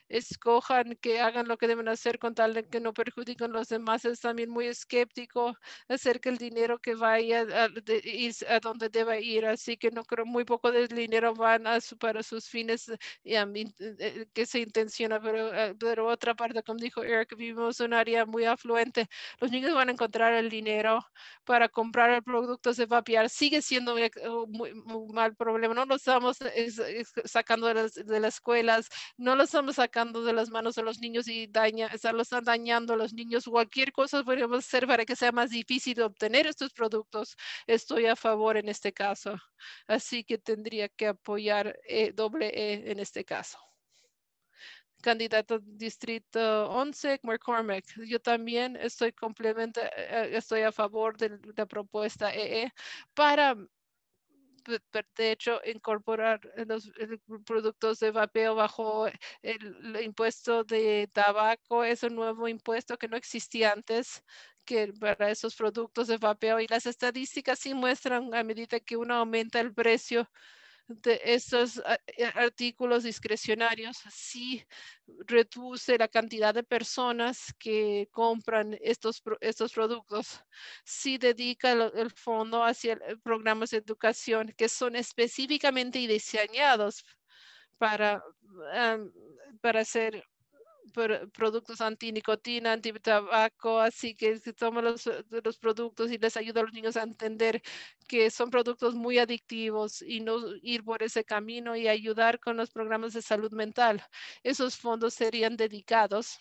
escojan que hagan lo que deben hacer con tal de que no perjudiquen los demás. Es también muy escéptico acerca del dinero que vaya a, a, a donde deba ir. Así que no creo, muy poco del dinero van a para sus fines y eh, eh, que se intenciona. Pero, eh, pero otra parte, como dijo Eric, vivimos un área muy afluente. Los niños van a encontrar el dinero para comprar el producto de vapear. Sigue siendo muy, mal problema. No lo estamos sacando de las, de las escuelas, no lo estamos sacando de las manos a los niños y daña, lo están dañando a los niños. Cualquier cosa podemos hacer para que sea más difícil obtener estos productos. Estoy a favor en este caso. Así que tendría que apoyar e, doble E en este caso candidato distrito 11, McCormick. Yo también estoy complementa, eh, eh, estoy a favor de la propuesta EE e para de hecho, incorporar los productos de vapeo bajo el, impuesto de tabaco es un nuevo impuesto que no existía antes que para esos productos de vapeo y las estadísticas sí muestran a medida que uno aumenta el precio de estos ah, eh, artículos discrecionarios sí reduce la cantidad de personas que compran estos, estos productos. Sí dedica el, fondo hacia eh, programas de educación que son específicamente diseñados para, ah, para ser productos antinicotina, antitabaco, así que toma los, eh, los productos y les ayuda a los niños a entender que son productos muy adictivos y no ir por ese camino y ayudar con los programas de salud mental. Esos fondos serían dedicados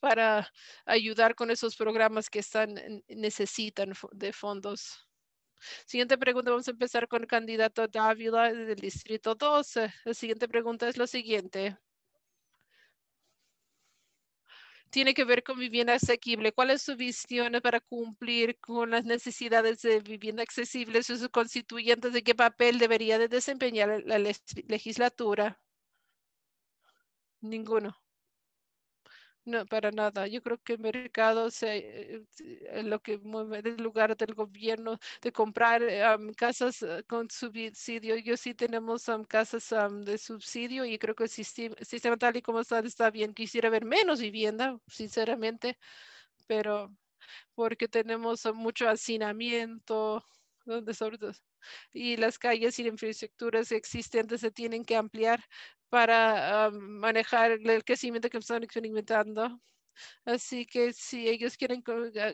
para ayudar con esos programas que están, necesitan de fondos. Siguiente pregunta, vamos a empezar con el candidato Dávila del Distrito 12. La siguiente pregunta es lo siguiente tiene que ver con vivienda asequible. ¿Cuál es su visión para cumplir con las necesidades de vivienda accesible? ¿Sus constituyentes de qué papel debería desempeñar la legislatura? Ninguno. No, para nada. Yo creo que el mercado se, eh, eh, lo que mueve lugar del gobierno de comprar eh, casas con subsidio. Yo sí tenemos casas de subsidio y creo que el sistema, tal y como está está bien. Quisiera ver menos vivienda, sinceramente, pero porque tenemos mucho hacinamiento donde y las calles y infraestructuras existentes se tienen que ampliar para ah, manejar el crecimiento que están experimentando. Así que si ellos quieren ah,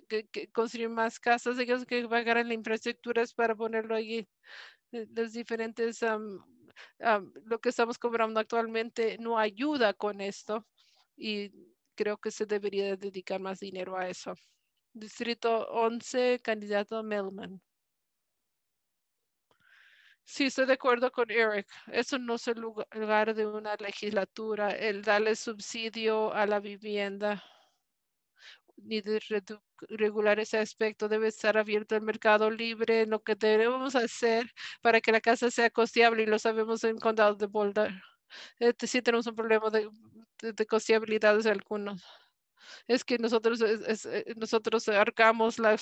construir más casas, ellos que pagarán las infraestructuras para ponerlo allí. Eh, los diferentes, lo que estamos cobrando actualmente no ayuda con esto y creo que se debería dedicar más dinero a eso. Distrito 11, candidato Melman. Sí, estoy de acuerdo con Eric. Eso no es el lugar de una legislatura, el darle subsidio a la vivienda ni de regular ese aspecto. Debe estar abierto el mercado libre, lo que debemos hacer para que la casa sea costeable y lo sabemos en condado de Boulder. Este, sí tenemos un problema de, de, de costeabilidad de algunos es que nosotros, es, eh, nosotros arcamos la,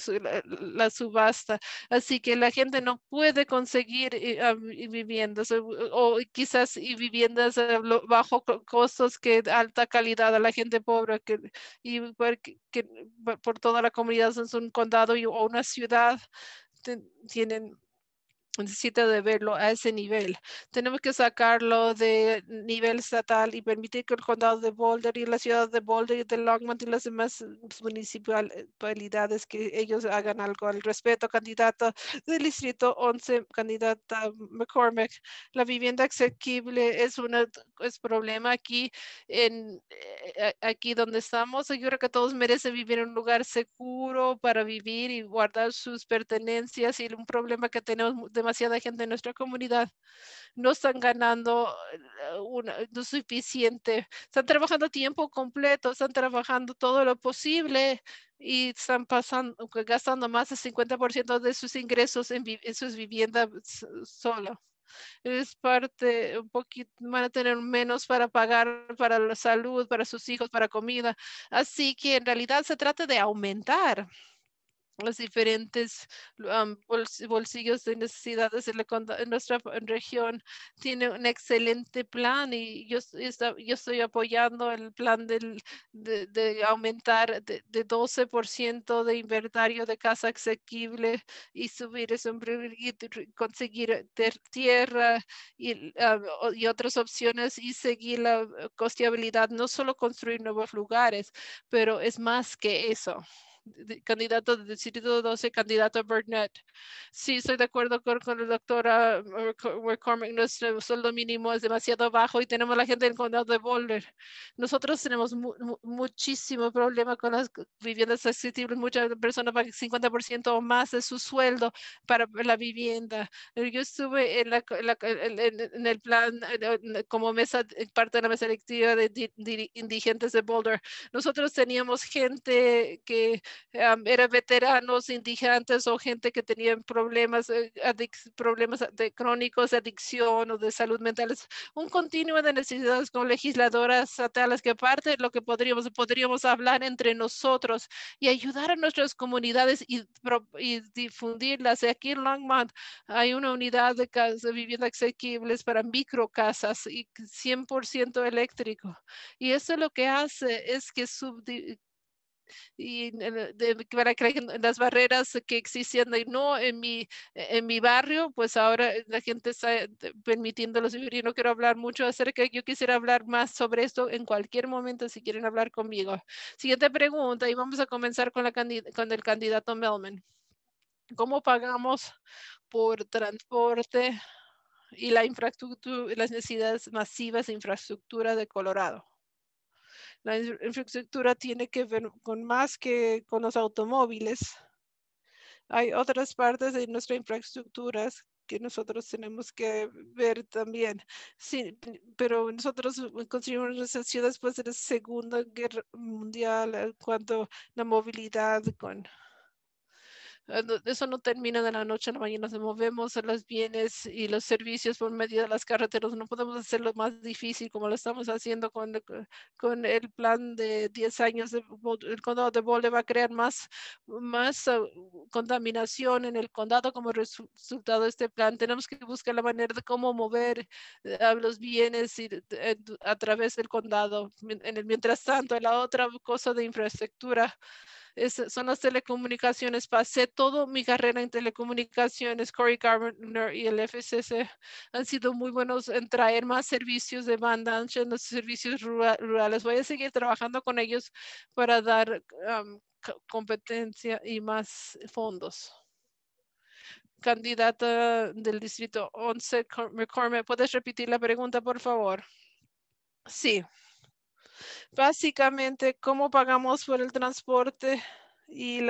subasta, así que la gente no puede conseguir eh, viviendas eh, o, quizás y viviendas bajo costos que de alta calidad a la gente pobre que, y por, que, por toda la comunidad es un condado o una ciudad tienen necesita de verlo a ese nivel. Tenemos que sacarlo de nivel estatal y permitir que el condado de Boulder y la ciudad de Boulder y de Longmont y las demás eh, municipalidades eh, que ellos hagan algo al respecto Candidata del distrito 11, candidata McCormick, la vivienda asequible es un es problema aquí en eh, aquí donde estamos. Yo creo que todos merecen vivir en un lugar seguro para vivir y guardar sus pertenencias y un problema que tenemos de demasiada gente en nuestra comunidad. No están ganando eh, una, lo suficiente. Están trabajando tiempo completo, están trabajando todo lo posible y están pasando, gastando más del 50% de sus ingresos en, en sus viviendas solo es parte un poquito van a tener menos para pagar para la salud, para sus hijos, para comida. Así que en realidad se trata de aumentar los diferentes bolsillos de necesidades en nuestra región. Tiene un excelente plan y yo, estoy apoyando el plan del, de, aumentar de, 12% de inventario de casa asequible y subir eso, privilegio conseguir tierra y, y otras opciones y seguir la eh, costeabilidad, no solo construir nuevos lugares, pero es más que eso candidato del Distrito 12, candidato Burnett. Sí, estoy de acuerdo con, la doctora ah, McCormick. Nuestro sueldo mínimo es demasiado bajo y tenemos la gente del condado de Boulder. Nosotros tenemos muchísimo problema con las viviendas accesibles. Muchas personas pagan 50% o más de su sueldo para la vivienda. Yo estuve en, en, el plan como mesa, parte de la mesa electiva de indigentes de Boulder. Nosotros teníamos gente que eran veteranos, indigentes o gente que tenían problemas, eh, problemas de crónicos, de adicción o de salud mental. Es un continuo de necesidades con legisladoras las que parte de lo que podríamos, podríamos hablar entre nosotros y ayudar a nuestras comunidades y, difundirlas. Aquí en Longmont hay una unidad de, de vivienda asequibles para microcasas y 100% eléctrico. Y eso lo que hace es que sub y eh, para que las barreras que existían no en mi, en mi barrio, pues ahora la gente está eh, permitiéndolos vivir y no quiero hablar mucho acerca, yo quisiera hablar más sobre esto en cualquier momento si quieren hablar conmigo. Siguiente pregunta y vamos a comenzar con, con el candidato Melman. ¿Cómo pagamos por transporte y la infraestructura, las necesidades masivas de infraestructura de Colorado? La infraestructura tiene que ver con más que con los automóviles. Hay otras partes de nuestra infraestructuras que nosotros tenemos que ver también. Sí, pero nosotros construimos nuestras ciudad después de la Segunda Guerra Mundial eh, cuando la movilidad con Ah, eso no termina de la noche a la mañana. Nos movemos los bienes y los servicios por medio de las carreteras. No podemos hacerlo más difícil como lo estamos haciendo con, con el plan de 10 años. el condado de Bolle va a crear más, más ah, contaminación en el condado como resultado de este plan. Tenemos que buscar la manera de cómo mover eh, los bienes y, a través del condado. En el, mientras tanto, la otra cosa de infraestructura son las telecomunicaciones. Pasé toda mi carrera en telecomunicaciones. Corey Gardner y el FCC han sido muy buenos en traer más servicios de banda ancha en los servicios rurales. Voy a seguir trabajando con ellos para dar competencia y más fondos candidata del distrito 11, McCormick, ¿puedes repetir la pregunta, por favor? Sí. Básicamente, cómo pagamos por el transporte y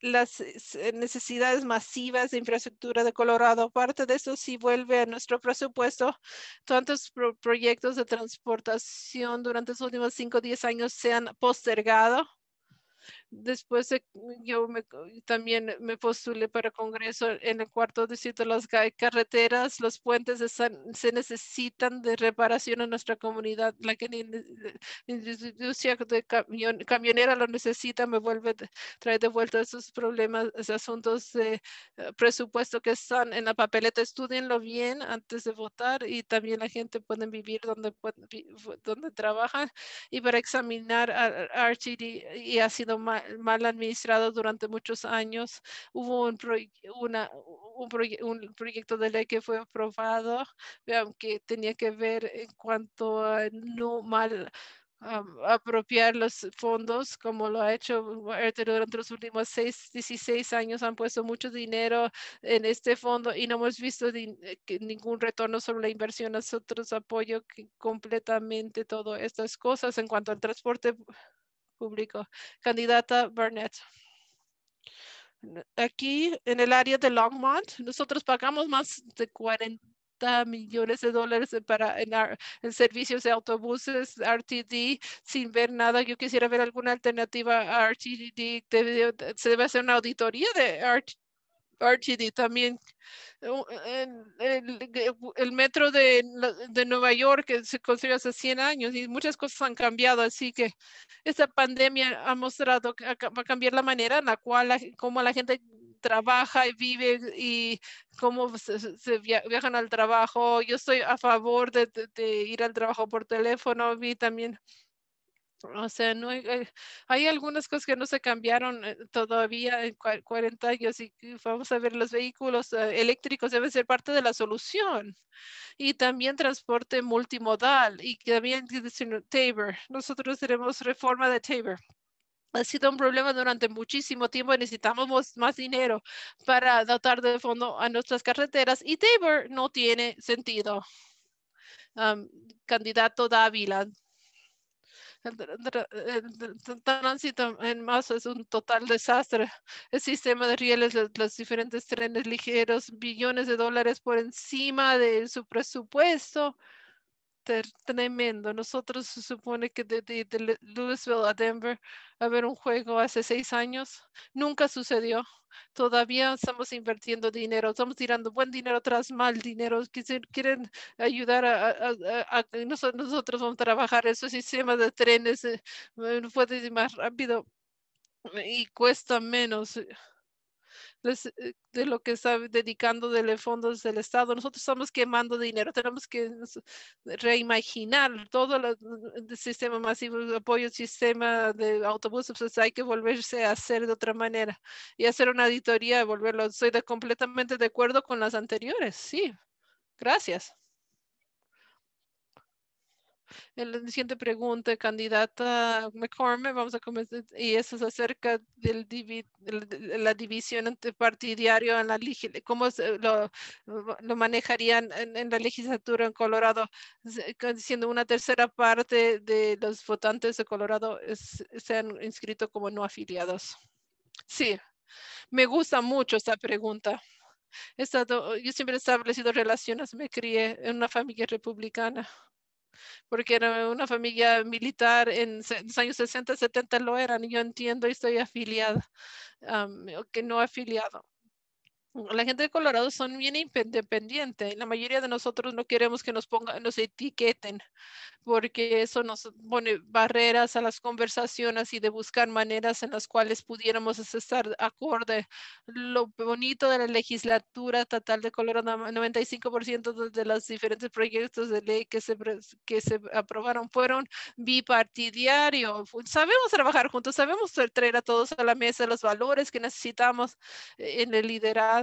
las eh, eh, necesidades masivas de infraestructura de Colorado. Parte de eso si vuelve a nuestro presupuesto. Tantos proyectos de transportación durante los últimos 5 o 10 años se han postergado Después de, yo también me postulé para Congreso en el cuarto distrito. Las carreteras, los puentes se necesitan de reparación en nuestra comunidad. La que industria de camionera lo necesita me vuelve a traer de vuelta esos problemas, esos asuntos de eh, presupuesto que están en la papeleta. Estudienlo bien antes de votar y también la gente puede vivir donde, donde trabaja y para examinar a RTD y ha sido mal mal administrado durante muchos años. Hubo un, un, proyecto de ley que fue aprobado eh, que tenía que ver en cuanto a no mal apropiar los fondos como lo ha hecho durante los últimos seis, 16 años. Han puesto mucho dinero en este fondo y no hemos visto eh, ningún retorno sobre la inversión. Nosotros apoyo completamente todas estas cosas en cuanto al transporte público. Candidata Burnett. Aquí en el área de Longmont, nosotros pagamos más de 40 millones de dólares para en, servicios de autobuses RTD sin ver nada. Yo quisiera ver alguna alternativa a RTD. se debe hacer una auditoría de RTD. RTD también. Eh, el, metro de, Nueva York se construyó hace 100 años y muchas cosas han cambiado, así que esta pandemia ha mostrado que va a cambiar la manera en la cual, la, como la gente trabaja y vive y cómo se, viajan al trabajo. Yo estoy a favor de, ir al trabajo por teléfono vi también o sea, no eh, hay, algunas cosas que no se cambiaron eh, todavía en 40 años y vamos a ver los vehículos eh, eléctricos deben ser parte de la solución y también transporte multimodal y también Tabor. Nosotros tenemos reforma de Tabor ha sido un problema durante muchísimo tiempo. Necesitamos más dinero para dotar de fondo a nuestras carreteras y Tabor no tiene sentido. candidato candidato Dávila, el, eh, tránsito en masa es un total desastre. El sistema de rieles, los, los, diferentes trenes ligeros, billones de dólares por encima de su presupuesto tremendo. Nosotros se supone que de, Louisville a Denver haber un juego hace seis años. Nunca sucedió. Todavía estamos invirtiendo dinero, estamos tirando buen dinero tras mal dinero. Quieren, ayudar a, a, nosotros, nosotros, vamos a trabajar esos sistemas de trenes, eh, puede ir más rápido eh, y cuesta menos. Eh. Eh, de lo que está dedicando de fondos del Estado. Nosotros estamos quemando dinero, tenemos que reimaginar todo el sistema masivo, el apoyo al sistema de autobuses, pues hay que volverse a hacer de otra manera y hacer una auditoría, volverlo. Soy completamente de acuerdo con las anteriores, sí. Gracias la siguiente pregunta, candidata McCormick, vamos a comenzar, y eso es acerca de la división entre en la cómo lo, manejarían en, la legislatura en Colorado, siendo una tercera parte de los votantes de Colorado se han inscrito como no afiliados. Sí, me gusta mucho esta pregunta. estado, yo siempre he establecido relaciones, me crié en una familia republicana porque era una familia militar en los años 60, 70 lo eran. y Yo entiendo y estoy afiliada, que no afiliado la gente de Colorado son bien independiente. La mayoría de nosotros no queremos que nos pongan, nos etiqueten, porque eso nos pone barreras a las conversaciones y de buscar maneras en las cuales pudiéramos estar acorde. Lo bonito de la legislatura estatal de Colorado, 95% de los diferentes proyectos de ley que se, que se aprobaron fueron bipartidarios. Pues, sabemos trabajar juntos, sabemos traer a todos a la mesa los valores que necesitamos eh, en el liderazgo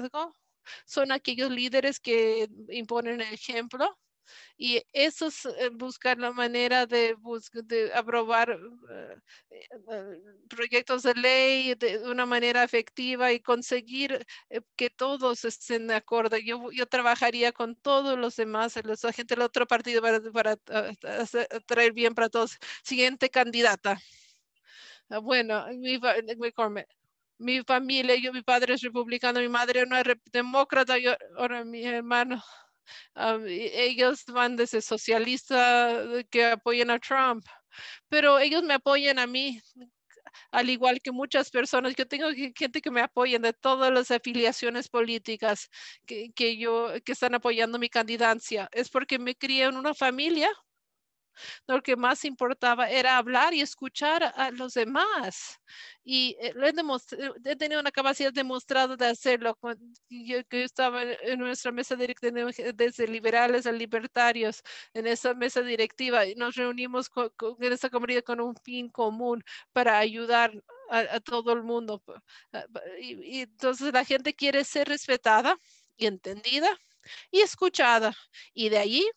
son aquellos líderes que imponen el ejemplo y eso es eh, buscar la manera de, aprobar eh, eh, proyectos de ley de una manera efectiva y conseguir que todos estén de acuerdo. Yo, yo trabajaría con todos los demás, los agentes del otro partido para, para ah, traer bien para todos. Siguiente candidata. Ah, bueno, me mi mi familia, yo, mi padre es republicano, mi madre no es demócrata, ahora mi hermano, um, ellos van desde socialista que apoyan a Trump, pero ellos me apoyan a mí, al igual que muchas personas. Yo tengo gente que me apoyan de todas las afiliaciones políticas que, yo, que están apoyando mi candidancia. Es porque me crié en una familia lo que más importaba era hablar y escuchar a los demás. Y eh, he, tenido una capacidad demostrada de hacerlo. Yo, yo estaba en nuestra mesa directiva desde liberales a libertarios, en esa mesa directiva, y nos reunimos en esa comunidad con un fin común para ayudar a, todo el mundo. Y, y entonces la gente quiere ser respetada y entendida y escuchada. Y de allí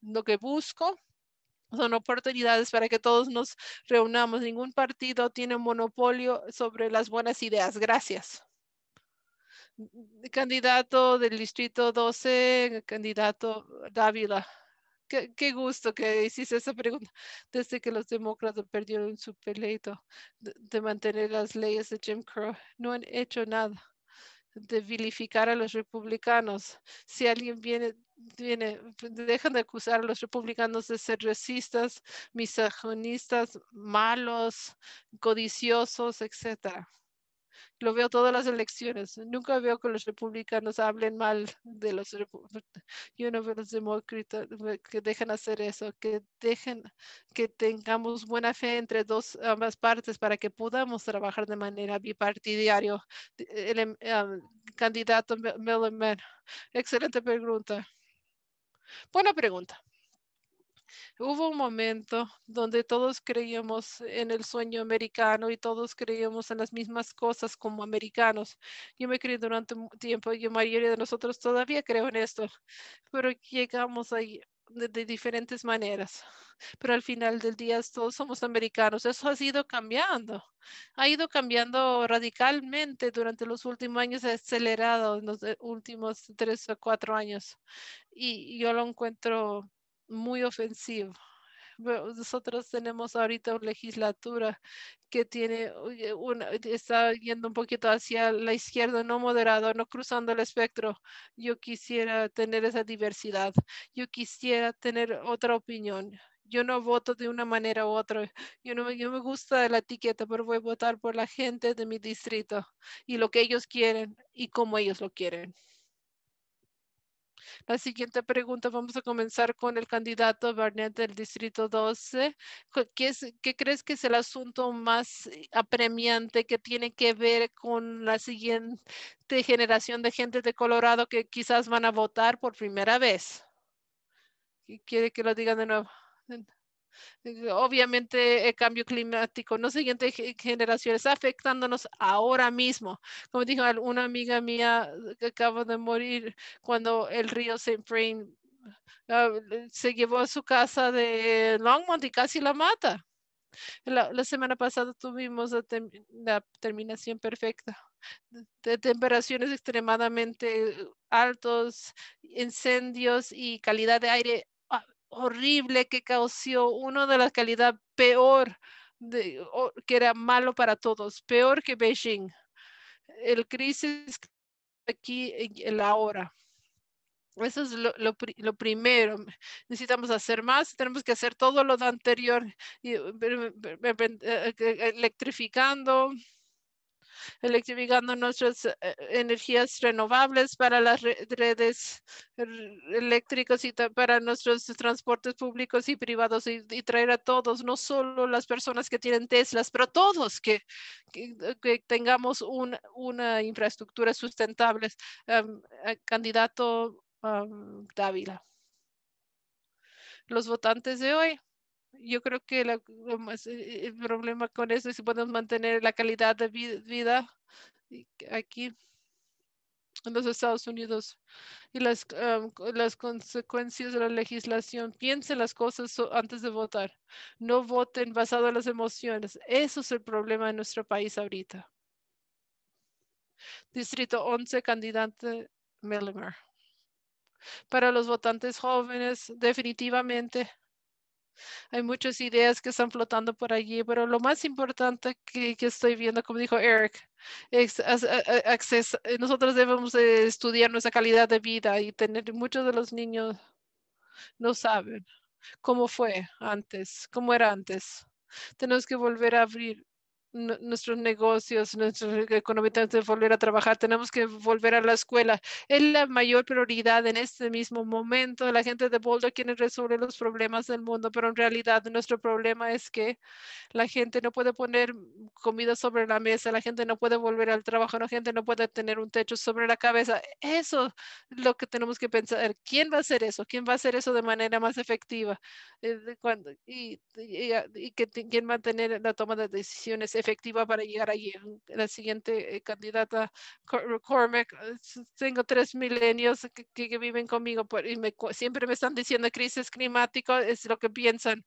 lo que busco son oportunidades para que todos nos reunamos. Ningún partido tiene monopolio sobre las buenas ideas. Gracias. Candidato del Distrito 12, candidato Dávila. Qué, gusto que hiciste esa pregunta. Desde que los demócratas perdieron su pleito de mantener las leyes de Jim Crow, no han hecho nada de vilificar a los republicanos. Si alguien viene, viene dejan de acusar a los republicanos de ser racistas, misoginistas, malos, codiciosos, etcétera. Lo veo todas las elecciones. Nunca veo que los republicanos hablen mal de los yo los demócratas que dejen hacer eso, que dejen que tengamos buena fe entre dos ambas partes para que podamos trabajar de manera bipartidaria. El, em, candidato Milliman, excelente pregunta. Buena pregunta. Hubo un momento donde todos creíamos en el sueño americano y todos creíamos en las mismas cosas como americanos. Yo me creí durante un tiempo y la mayoría de nosotros todavía creo en esto, pero llegamos ahí de, de, diferentes maneras, pero al final del día todos somos americanos. Eso ha ido cambiando, ha ido cambiando radicalmente durante los últimos años, ha acelerado en los últimos tres o cuatro años. Y yo lo encuentro muy ofensivo. Nosotros tenemos ahorita una legislatura que tiene está yendo un poquito hacia la izquierda, no moderado, no cruzando el espectro. Yo quisiera tener esa diversidad. Yo quisiera tener otra opinión. Yo no voto de una manera u otra. Yo no yo me gusta la etiqueta, pero voy a votar por la gente de mi distrito y lo que ellos quieren y como ellos lo quieren. La siguiente pregunta, vamos a comenzar con el candidato Barnett del Distrito 12. ¿Qué, ¿Qué, crees que es el asunto más eh, apremiante que tiene que ver con la siguiente generación de gente de Colorado que quizás van a votar por primera vez? ¿Quiere que lo digan de nuevo? Eh, obviamente el cambio climático, no siguientes generaciones, afectándonos ahora mismo. Como dijo una amiga mía eh, que acaba de morir cuando el río St. frame ah, eh, se llevó a su casa de Longmont y casi la mata. La, semana pasada tuvimos la, terminación perfecta de, temperaturas extremadamente altos, incendios y calidad de aire horrible que causó uno de la calidad peor, de, que era malo para todos, peor que Beijing. El crisis aquí en la hora. Eso es lo, lo, primero. Necesitamos hacer más, tenemos que hacer todo lo anterior, eh, eh, eh, electrificando, electrificando nuestras eh, energías renovables para las redes eléctricas y para nuestros transportes públicos y privados y, traer a todos, no solo las personas que tienen Teslas, pero todos que, tengamos una infraestructura sustentable. Eh, candidato Dávila. Los votantes de hoy yo creo que eh, el problema con eso es si podemos mantener la calidad de vida aquí en los Estados Unidos y las, ah, las consecuencias de la legislación. Piensen las cosas antes de votar. No voten basado en las emociones. Eso es el problema en nuestro país ahorita. Distrito 11, candidato Millimer. Para los votantes jóvenes, definitivamente hay muchas ideas que están flotando por allí, pero lo más importante que, estoy viendo, como dijo Eric, es, acceso. Eh, nosotros debemos estudiar nuestra calidad de vida y tener muchos de los niños no saben cómo fue antes, cómo era antes. Tenemos que volver a abrir nuestros negocios, nuestros e-, economía, de volver a trabajar, tenemos que volver a la escuela. Es la mayor prioridad en este mismo momento. La gente de Boulder quiere resolver los problemas del mundo, pero en realidad nuestro problema es que la gente no puede poner comida sobre la mesa, la gente no puede volver al trabajo, la gente no puede tener un techo sobre la cabeza. Eso es lo que tenemos que pensar. ¿Quién va a hacer eso? ¿Quién va a hacer eso de manera más efectiva? Eh, ¿Y, quién va a tener la toma de decisiones efectiva para llegar allí. La siguiente eh, candidata, Cormac, eh, tengo tres milenios que, viven conmigo y siempre me están diciendo crisis climática, es lo que piensan.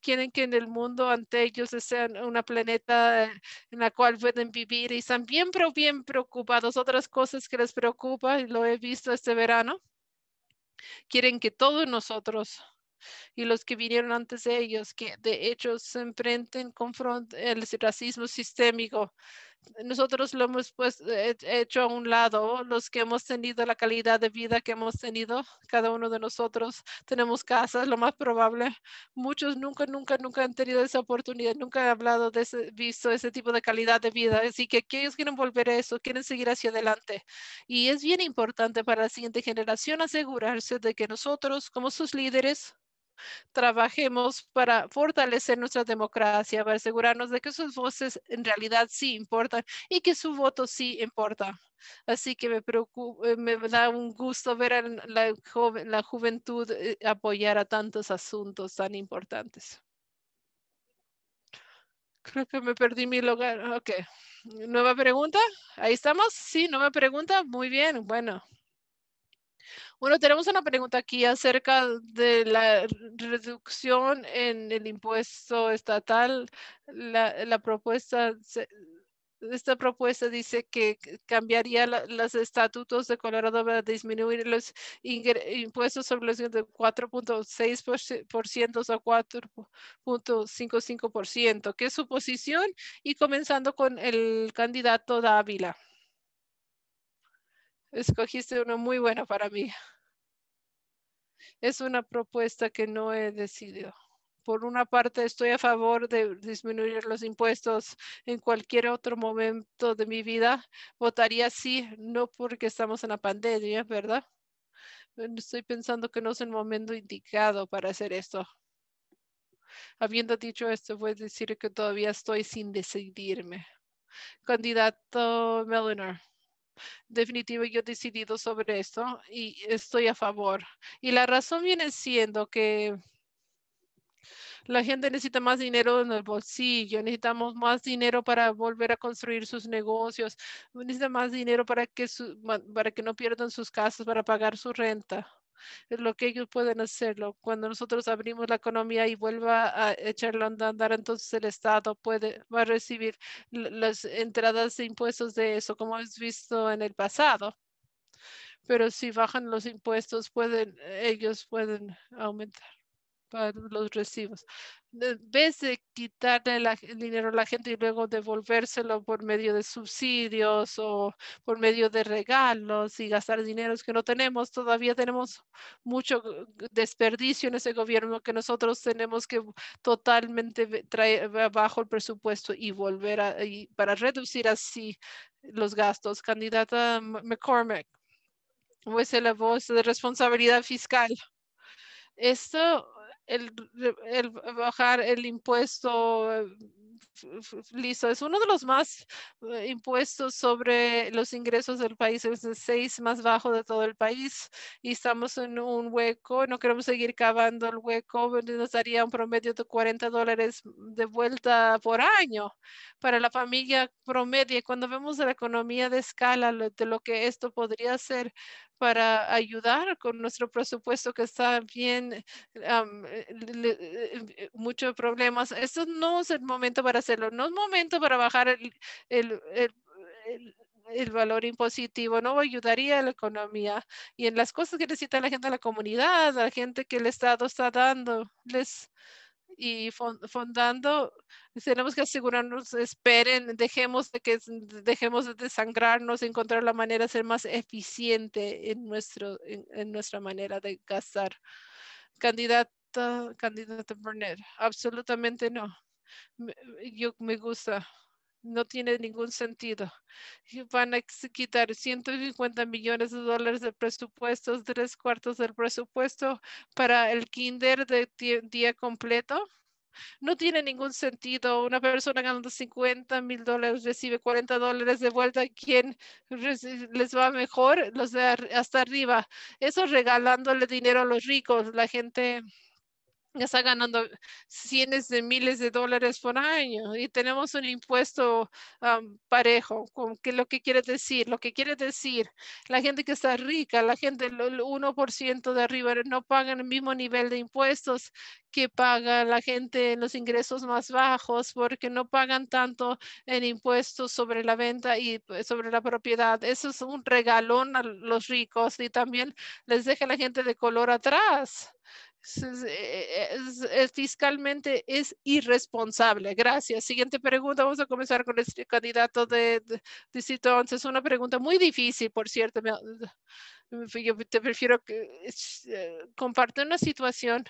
Quieren que en el mundo ante ellos sea una planeta eh, en la cual pueden vivir y están bien, pero bien preocupados. Otras cosas que les preocupan. y lo he visto este verano, quieren que todos nosotros y los que vinieron antes de ellos, que de hecho se enfrenten con el racismo sistémico. Nosotros lo hemos pues, eh, hecho a un lado, los que hemos tenido la calidad de vida que hemos tenido, cada uno de nosotros tenemos casas, lo más probable. Muchos nunca, nunca, nunca han tenido esa oportunidad, nunca han hablado de ese, visto ese tipo de calidad de vida. Así que ellos quieren volver a eso, quieren seguir hacia adelante. Y es bien importante para la siguiente generación asegurarse de que nosotros, como sus líderes, trabajemos para fortalecer nuestra democracia, para asegurarnos de que sus voces en realidad sí importan y que su voto sí importa. Así que me, eh, me da un gusto ver a la, la juventud eh, apoyar a tantos asuntos tan importantes. Creo que me perdí mi lugar. Ok. ¿Nueva pregunta? ¿Ahí estamos? Sí, nueva pregunta. Muy bien. Bueno. Bueno, tenemos una pregunta aquí acerca de la reducción en el impuesto estatal. La, propuesta, esta propuesta dice que cambiaría los estatutos de Colorado para disminuir los impuestos sobre los de 4.6% a 4.55%, ¿Qué es su posición. Y comenzando con el candidato Dávila escogiste uno muy bueno para mí es una propuesta que no he decidido. Por una parte, estoy a favor de disminuir los impuestos en cualquier otro momento de mi vida. Votaría sí, no porque estamos en la pandemia, ¿verdad? Estoy pensando que no es el momento indicado para hacer esto. Habiendo dicho esto, voy a decir que todavía estoy sin decidirme. Candidato Melinar definitivo yo he decidido sobre esto y estoy a favor. Y la razón viene siendo que la gente necesita más dinero en el bolsillo, necesitamos más dinero para volver a construir sus negocios, necesita más dinero para que, para que no pierdan sus casas, para pagar su renta. Es lo que ellos pueden hacerlo. Cuando nosotros abrimos la economía y vuelva a echarlo a andar, entonces el Estado puede, va a recibir las entradas de impuestos de eso, como hemos visto en el pasado. Pero si bajan los impuestos, pueden, ellos pueden aumentar los recibos. En vez de quitarle el dinero a la gente y luego devolvérselo por medio de subsidios o por medio de regalos y gastar dineros que no tenemos, todavía tenemos mucho desperdicio en ese gobierno que nosotros tenemos que totalmente traer abajo el presupuesto y volver a, y para reducir así los gastos. Candidata McCormack, es la voz de responsabilidad fiscal. Esto el, bajar el impuesto eh, liso. Es uno de los más eh, impuestos sobre los ingresos del país. Es el seis más bajo de todo el país y estamos en un hueco. No queremos seguir cavando el hueco. Nos daría un promedio de 40 dólares de vuelta por año para la familia promedio. Cuando vemos la economía de escala de lo que esto podría ser, para ayudar con nuestro presupuesto que está bien, eh, eh, em, eh, muchos problemas. Esto no es el momento para hacerlo, no es momento para bajar el, valor impositivo, no ayudaría a la economía y en las cosas que necesita la gente de la comunidad, la gente que el Estado está dando, les y fondando, tenemos que asegurarnos, esperen, dejemos de que dejemos de desangrarnos, encontrar la manera de ser más eficiente en, nuestro, en, nuestra manera de gastar. Candidata, candidata Burnett, absolutamente no. Yo me gusta no tiene ningún sentido. Van a quitar 150 millones de dólares de presupuestos, tres cuartos del presupuesto para el kinder de día completo. No tiene ningún sentido. Una persona ganando 50 mil dólares recibe 40 dólares de vuelta. ¿Quién les va mejor? Los de hasta arriba. Eso regalándole dinero a los ricos. La gente está ganando cientos de miles de dólares por año y tenemos un impuesto parejo. Con que lo que quiere decir? Lo que quiere decir, la gente que está rica, la gente, el 1% de arriba no pagan el mismo nivel de impuestos que paga la gente en los ingresos más bajos porque no pagan tanto en impuestos sobre la venta y pues, sobre la propiedad. Eso es un regalón a los ricos y también les deja a la gente de color atrás eh, eh, fiscalmente es irresponsable. Gracias. Siguiente pregunta. Vamos a comenzar con este candidato de, de, distrito 11. Es una pregunta muy difícil, por cierto yo te prefiero que eh, comparte una situación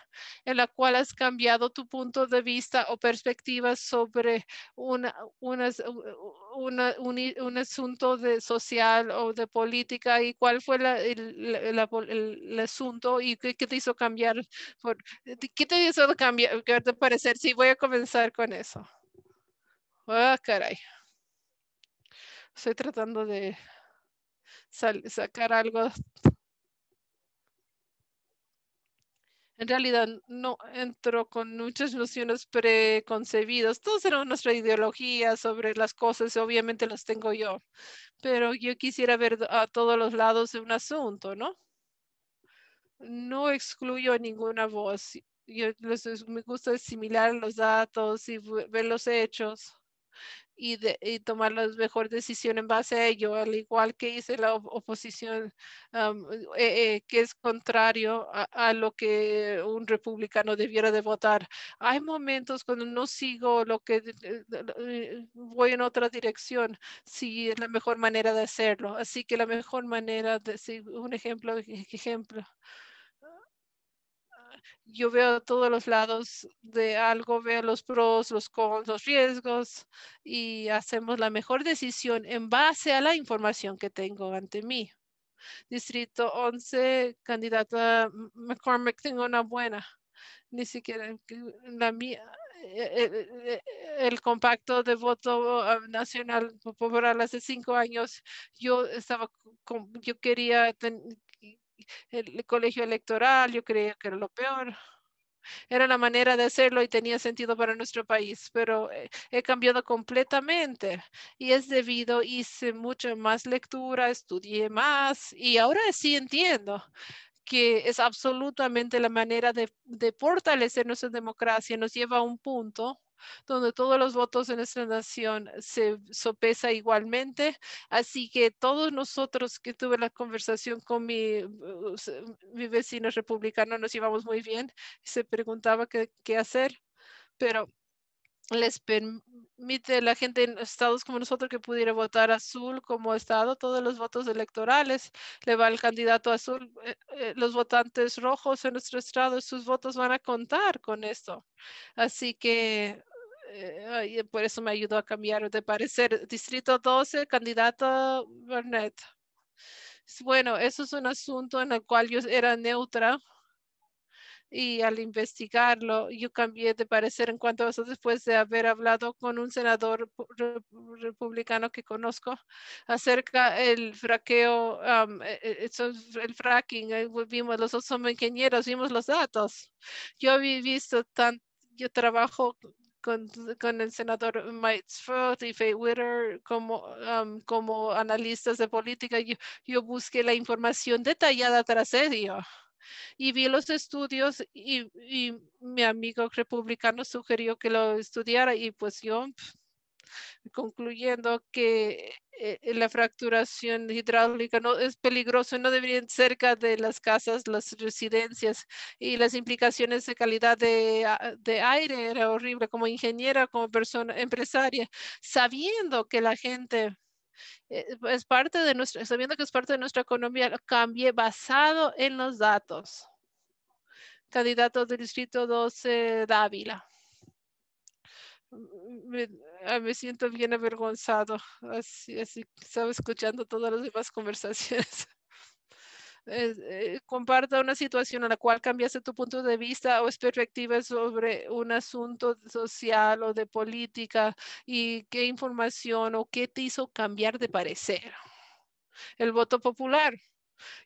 en la cual has cambiado tu punto de vista o perspectiva sobre una, un, asunto de social o de política y cuál fue el, asunto y qué, te hizo cambiar, por, qué te hizo cambiar de parecer. Sí, voy a comenzar con eso. Ah, caray. Estoy tratando de sacar algo. En realidad no entro con muchas nociones preconcebidas. Todos eran nuestra ideología sobre las cosas, obviamente las tengo yo, pero yo quisiera ver a todos los lados de un asunto, ¿no? No excluyo ninguna voz. Yo, me gusta asimilar los datos y ver los hechos y, tomar las mejor decisiones en base a ello, al igual que hice la oposición, eh, eh, que es contrario a, lo que un republicano debiera de votar. Hay momentos cuando no sigo lo que eh, voy en otra dirección, si es la mejor manera de hacerlo. Así que la mejor manera de, decir un ejemplo, ejemplo yo veo todos los lados de algo, veo los pros, los cons, los riesgos y hacemos la mejor decisión en base a la información que tengo ante mí. Distrito 11, candidata McCormick, tengo una buena. Ni siquiera la mía. Eh, eh, eh, el, compacto de voto ah, nacional popular hace cinco años, yo estaba, yo quería el colegio electoral, yo creía que era lo peor. Era la manera de hacerlo y tenía sentido para nuestro país, pero eh, he cambiado completamente y es debido, hice mucha más lectura, estudié más y ahora sí entiendo que es absolutamente la manera de fortalecer nuestra democracia, nos lleva a un punto donde todos los votos en nuestra nación se sopesa igualmente. Así que todos nosotros que tuve la conversación con mi, uh, uh, mi vecino republicano nos íbamos muy bien. Se preguntaba qué hacer, pero les permite la gente en estados como nosotros que pudiera votar azul como estado, todos los votos electorales le va al candidato azul, eh, eh, los votantes rojos en nuestro estado, sus votos van a contar con esto. Así que eh, por eso me ayudó a cambiar de parecer. Distrito 12, candidato Burnett. Bueno, eso es un asunto en el cual yo era neutra y al investigarlo, yo cambié de parecer en cuanto a eso después de haber hablado con un senador republicano que conozco acerca el fraqueo, um, el fracking. Vimos, los dos somos ingenieros, vimos los datos. Yo había visto tanto yo trabajo con, el senador Mike y Faye Witter como, como analistas de política, yo, yo busqué la información detallada tras ello y vi los estudios y, mi amigo republicano sugirió que lo estudiara y pues yo concluyendo que eh, eh, la fracturación hidráulica no es peligroso, no deberían cerca de las casas, las residencias y las implicaciones de calidad de ah, aire era horrible como ingeniera, como persona empresaria, sabiendo que la gente eh, es parte de nuestra, sabiendo que es parte de nuestra economía, cambie basado en los datos. Candidato del distrito 12, Dávila. Me, me, siento bien avergonzado, así, así estaba escuchando todas las demás conversaciones. Eh, comparta una situación en la cual cambiaste tu punto de vista o perspectiva sobre un asunto social o de política y qué información o qué te hizo cambiar de parecer. El voto popular.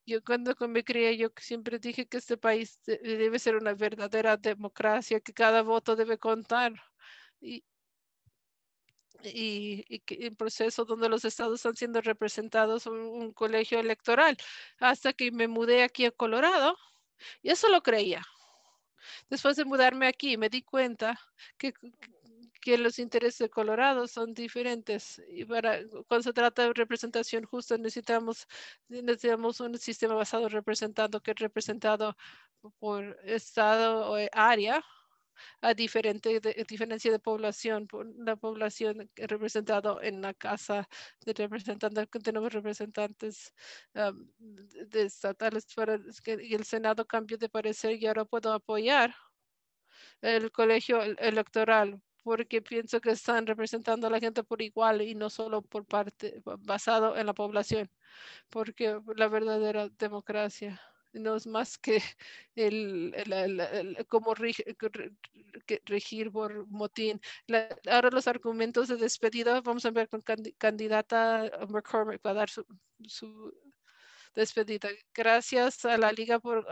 Yo cuando me crié, yo siempre dije que este país debe ser una verdadera democracia, que cada voto debe contar. Y, y, y, proceso donde los estados están siendo representados en un colegio electoral, hasta que me mudé aquí a Colorado y eso lo creía. Después de mudarme aquí, me di cuenta que, los intereses de Colorado son diferentes y para cuando se trata de representación justa necesitamos, necesitamos un sistema basado representando que es representado por estado o área a diferente diferencia de población, la población representada en la Casa de Representantes, tenemos representantes de estatales y el Senado cambió de parecer y ahora puedo apoyar el colegio electoral porque pienso que están representando a la gente por igual y no solo por parte basado en la población, porque la verdadera democracia no es más que el, el, el, regir por motín. ahora los argumentos de despedida, vamos a ver con candidata eh, McCormick, va dar su, su despedida. Gracias a la Liga por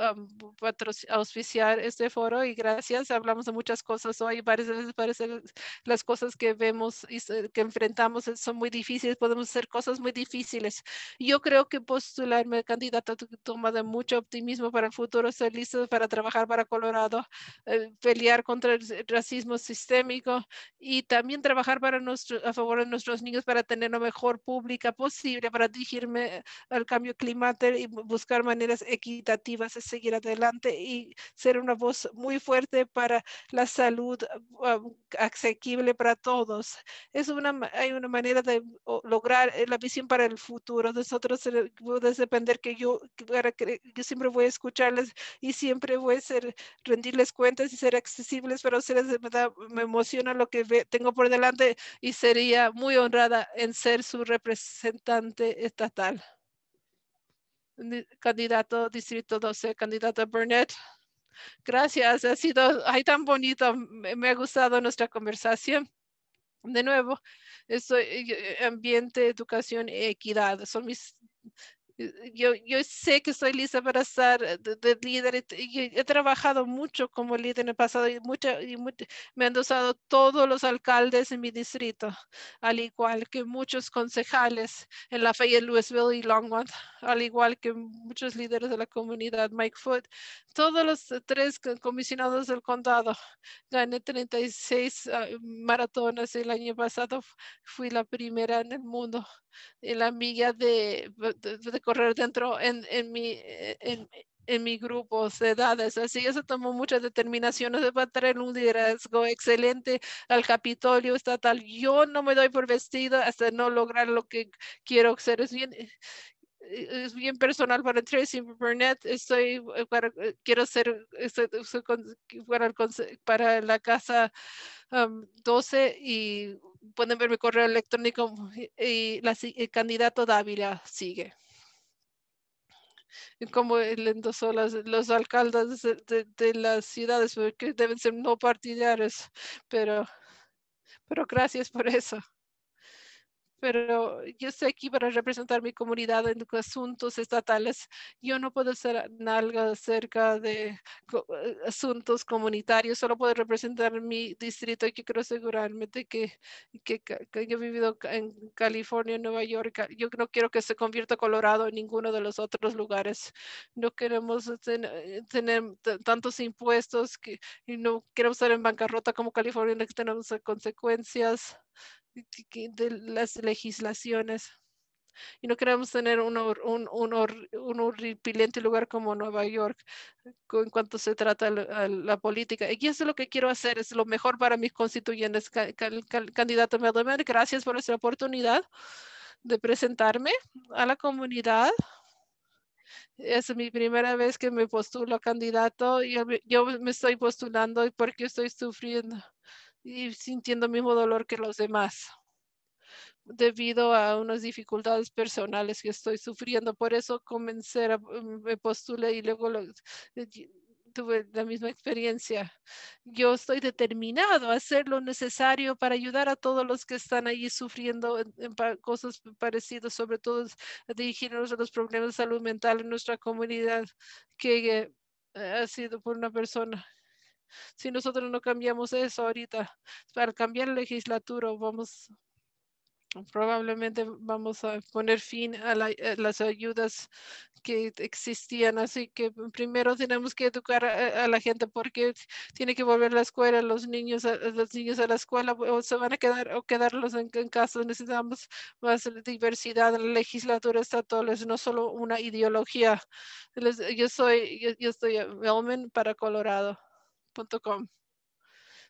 auspiciar este foro y gracias. Hablamos de muchas cosas hoy. Varias veces parece las cosas que vemos y que enfrentamos son muy difíciles. Podemos hacer cosas muy difíciles. Yo creo que postularme candidato toma de mucho optimismo para el futuro. Estoy listo para trabajar para Colorado, eh, pelear contra el racismo sistémico y también trabajar para nuestro, a favor de nuestros niños para tener la mejor pública posible para dirigirme al cambio climático y buscar maneras equitativas de seguir adelante y ser una voz muy fuerte para la salud ah, asequible para todos. Es una, hay una manera de lograr eh, la visión para el futuro. Nosotros podemos eh, depender que yo, yo siempre voy a escucharles y siempre voy a ser, rendirles cuentas y ser accesibles pero me emociona lo que tengo por delante y sería muy honrada en ser su representante estatal candidato Distrito 12, candidata Burnett. Gracias, ha sido tan bonito, me ha gustado nuestra conversación. De nuevo, estoy, eh, ambiente, educación y equidad son mis eh, yo, sé que soy lista para estar eh, de, líder. y he trabajado mucho como líder en el pasado y, me han usado todos los alcaldes en mi distrito, al igual que muchos concejales en la de Louisville y Longwood, al igual que muchos líderes de la comunidad, Mike Foot. Todos los tres comisionados del condado. Gané 36 uh, ah, maratones el año pasado. Fui la primera en el mundo en eh, la milla de, correr dentro en, en mi, eh, en, en mi grupo de edades. Así eso tomó muchas determinaciones para tener un liderazgo excelente al Capitolio estatal. Yo no me doy por vestida hasta no lograr lo que quiero ser. Es bien, eh, e-, es bien personal para Tracy Burnett. Estoy eh, eh, quiero ser este, para, la casa 12 y pueden ver mi correo electrónico y el candidato Dávila sigue. Como él endosó los alcaldes de, las ciudades, que deben ser no partidarios, pero, pero gracias por eso pero yo estoy aquí para representar mi comunidad en asuntos estatales. Yo no puedo hacer nada acerca de eh, asuntos comunitarios, solo puedo representar mi distrito. Yo quiero asegurarme de que, que, yo he vivido en California, Nueva York. Yo no quiero que se convierta Colorado en ninguno de los otros lugares. No queremos eh, tener tantos impuestos y no queremos estar en bancarrota como California, que tenemos consecuencias de las legislaciones. Y no queremos tener un, un, un, un horripilante lugar como Nueva York en cuanto se trata la, la, política. Y eso es lo que quiero hacer, es lo mejor para mis constituyentes. candidato gracias por esta oportunidad de presentarme a la comunidad. Es mi primera vez que me postulo candidato y yo me estoy postulando porque estoy sufriendo y sintiendo el mismo dolor que los demás debido a unas dificultades personales que estoy sufriendo. Por eso comencé, a, mm, me postulé y luego eh, tuve la misma experiencia. Yo estoy determinado a hacer lo necesario para ayudar a todos los que están allí sufriendo en, cosas parecidas, sobre todo dirigirnos a los problemas de salud mental en nuestra comunidad que eh, ha sido por una persona si nosotros no cambiamos eso ahorita, para cambiar la legislatura, vamos probablemente vamos a poner fin a, eh, las ayudas que existían. Así que primero tenemos que educar a, la gente porque tiene que volver a la escuela, los niños a, la escuela o se van a quedar o quedarlos en, casa. Necesitamos más diversidad. en La legislatura estatal es no solo una ideología. yo soy, yo, para Colorado.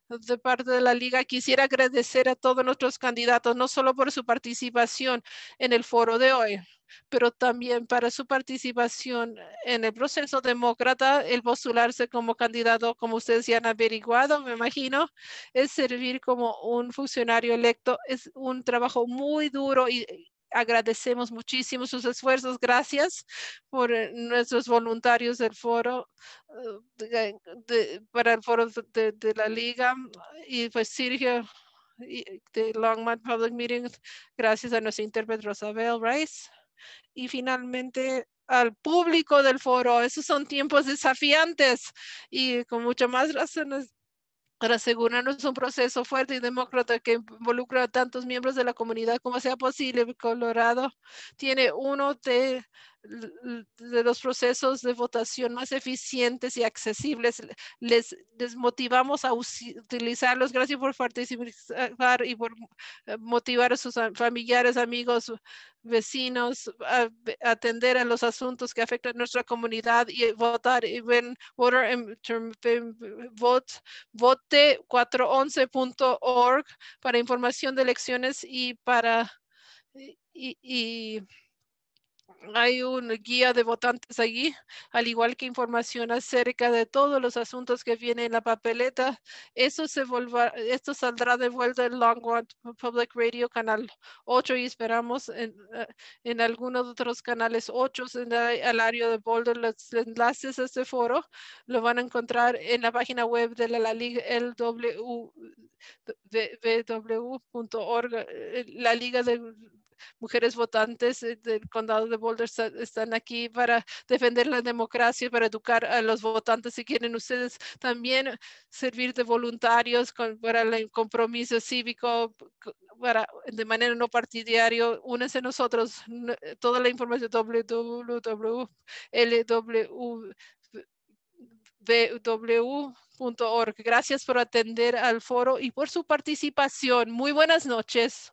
De parte de la Liga, quisiera agradecer a todos nuestros candidatos, no solo por su participación en el foro de hoy, pero también para su participación en el proceso demócrata, el postularse como candidato, como ustedes ya han averiguado, me imagino, es servir como un funcionario electo, es un trabajo muy duro y agradecemos muchísimo sus esfuerzos. Gracias por eh, nuestros voluntarios del foro, eh, para el foro de, la liga. Y pues Sergio de Longmont Public Meeting, gracias a nuestro intérprete Rosabel Rice. Y finalmente al público del foro. Esos son tiempos desafiantes y con mucho más razones para asegurarnos un proceso fuerte y demócrata que involucra a tantos miembros de la comunidad como sea posible. Colorado tiene uno de de los procesos de votación más eficientes y accesibles. Les, desmotivamos motivamos a utilizarlos. Gracias por participar y por eh, motivar a sus familiares, amigos, vecinos, a atender a los asuntos que afectan nuestra comunidad y eh, votar. Y ven, vote, vote 411.org para información de elecciones y para... y hay un guía de votantes allí, al igual que información acerca de todos los asuntos que vienen en la papeleta. Eso se esto saldrá de vuelta en Longwood Public Radio Canal 8 y esperamos en, eh, en algunos otros canales 8 en el área de Boulder. Los enlaces a este foro lo van a encontrar en la página web de la, la Liga LW, www.org, eh, la Liga de mujeres votantes eh, del condado de Boulder están aquí para defender la democracia, para educar a los votantes. Si quieren ustedes también servir de voluntarios para el compromiso cívico para, de manera no partidaria, únense nosotros. Toda la información es Gracias por atender al foro y por su participación. Muy buenas noches.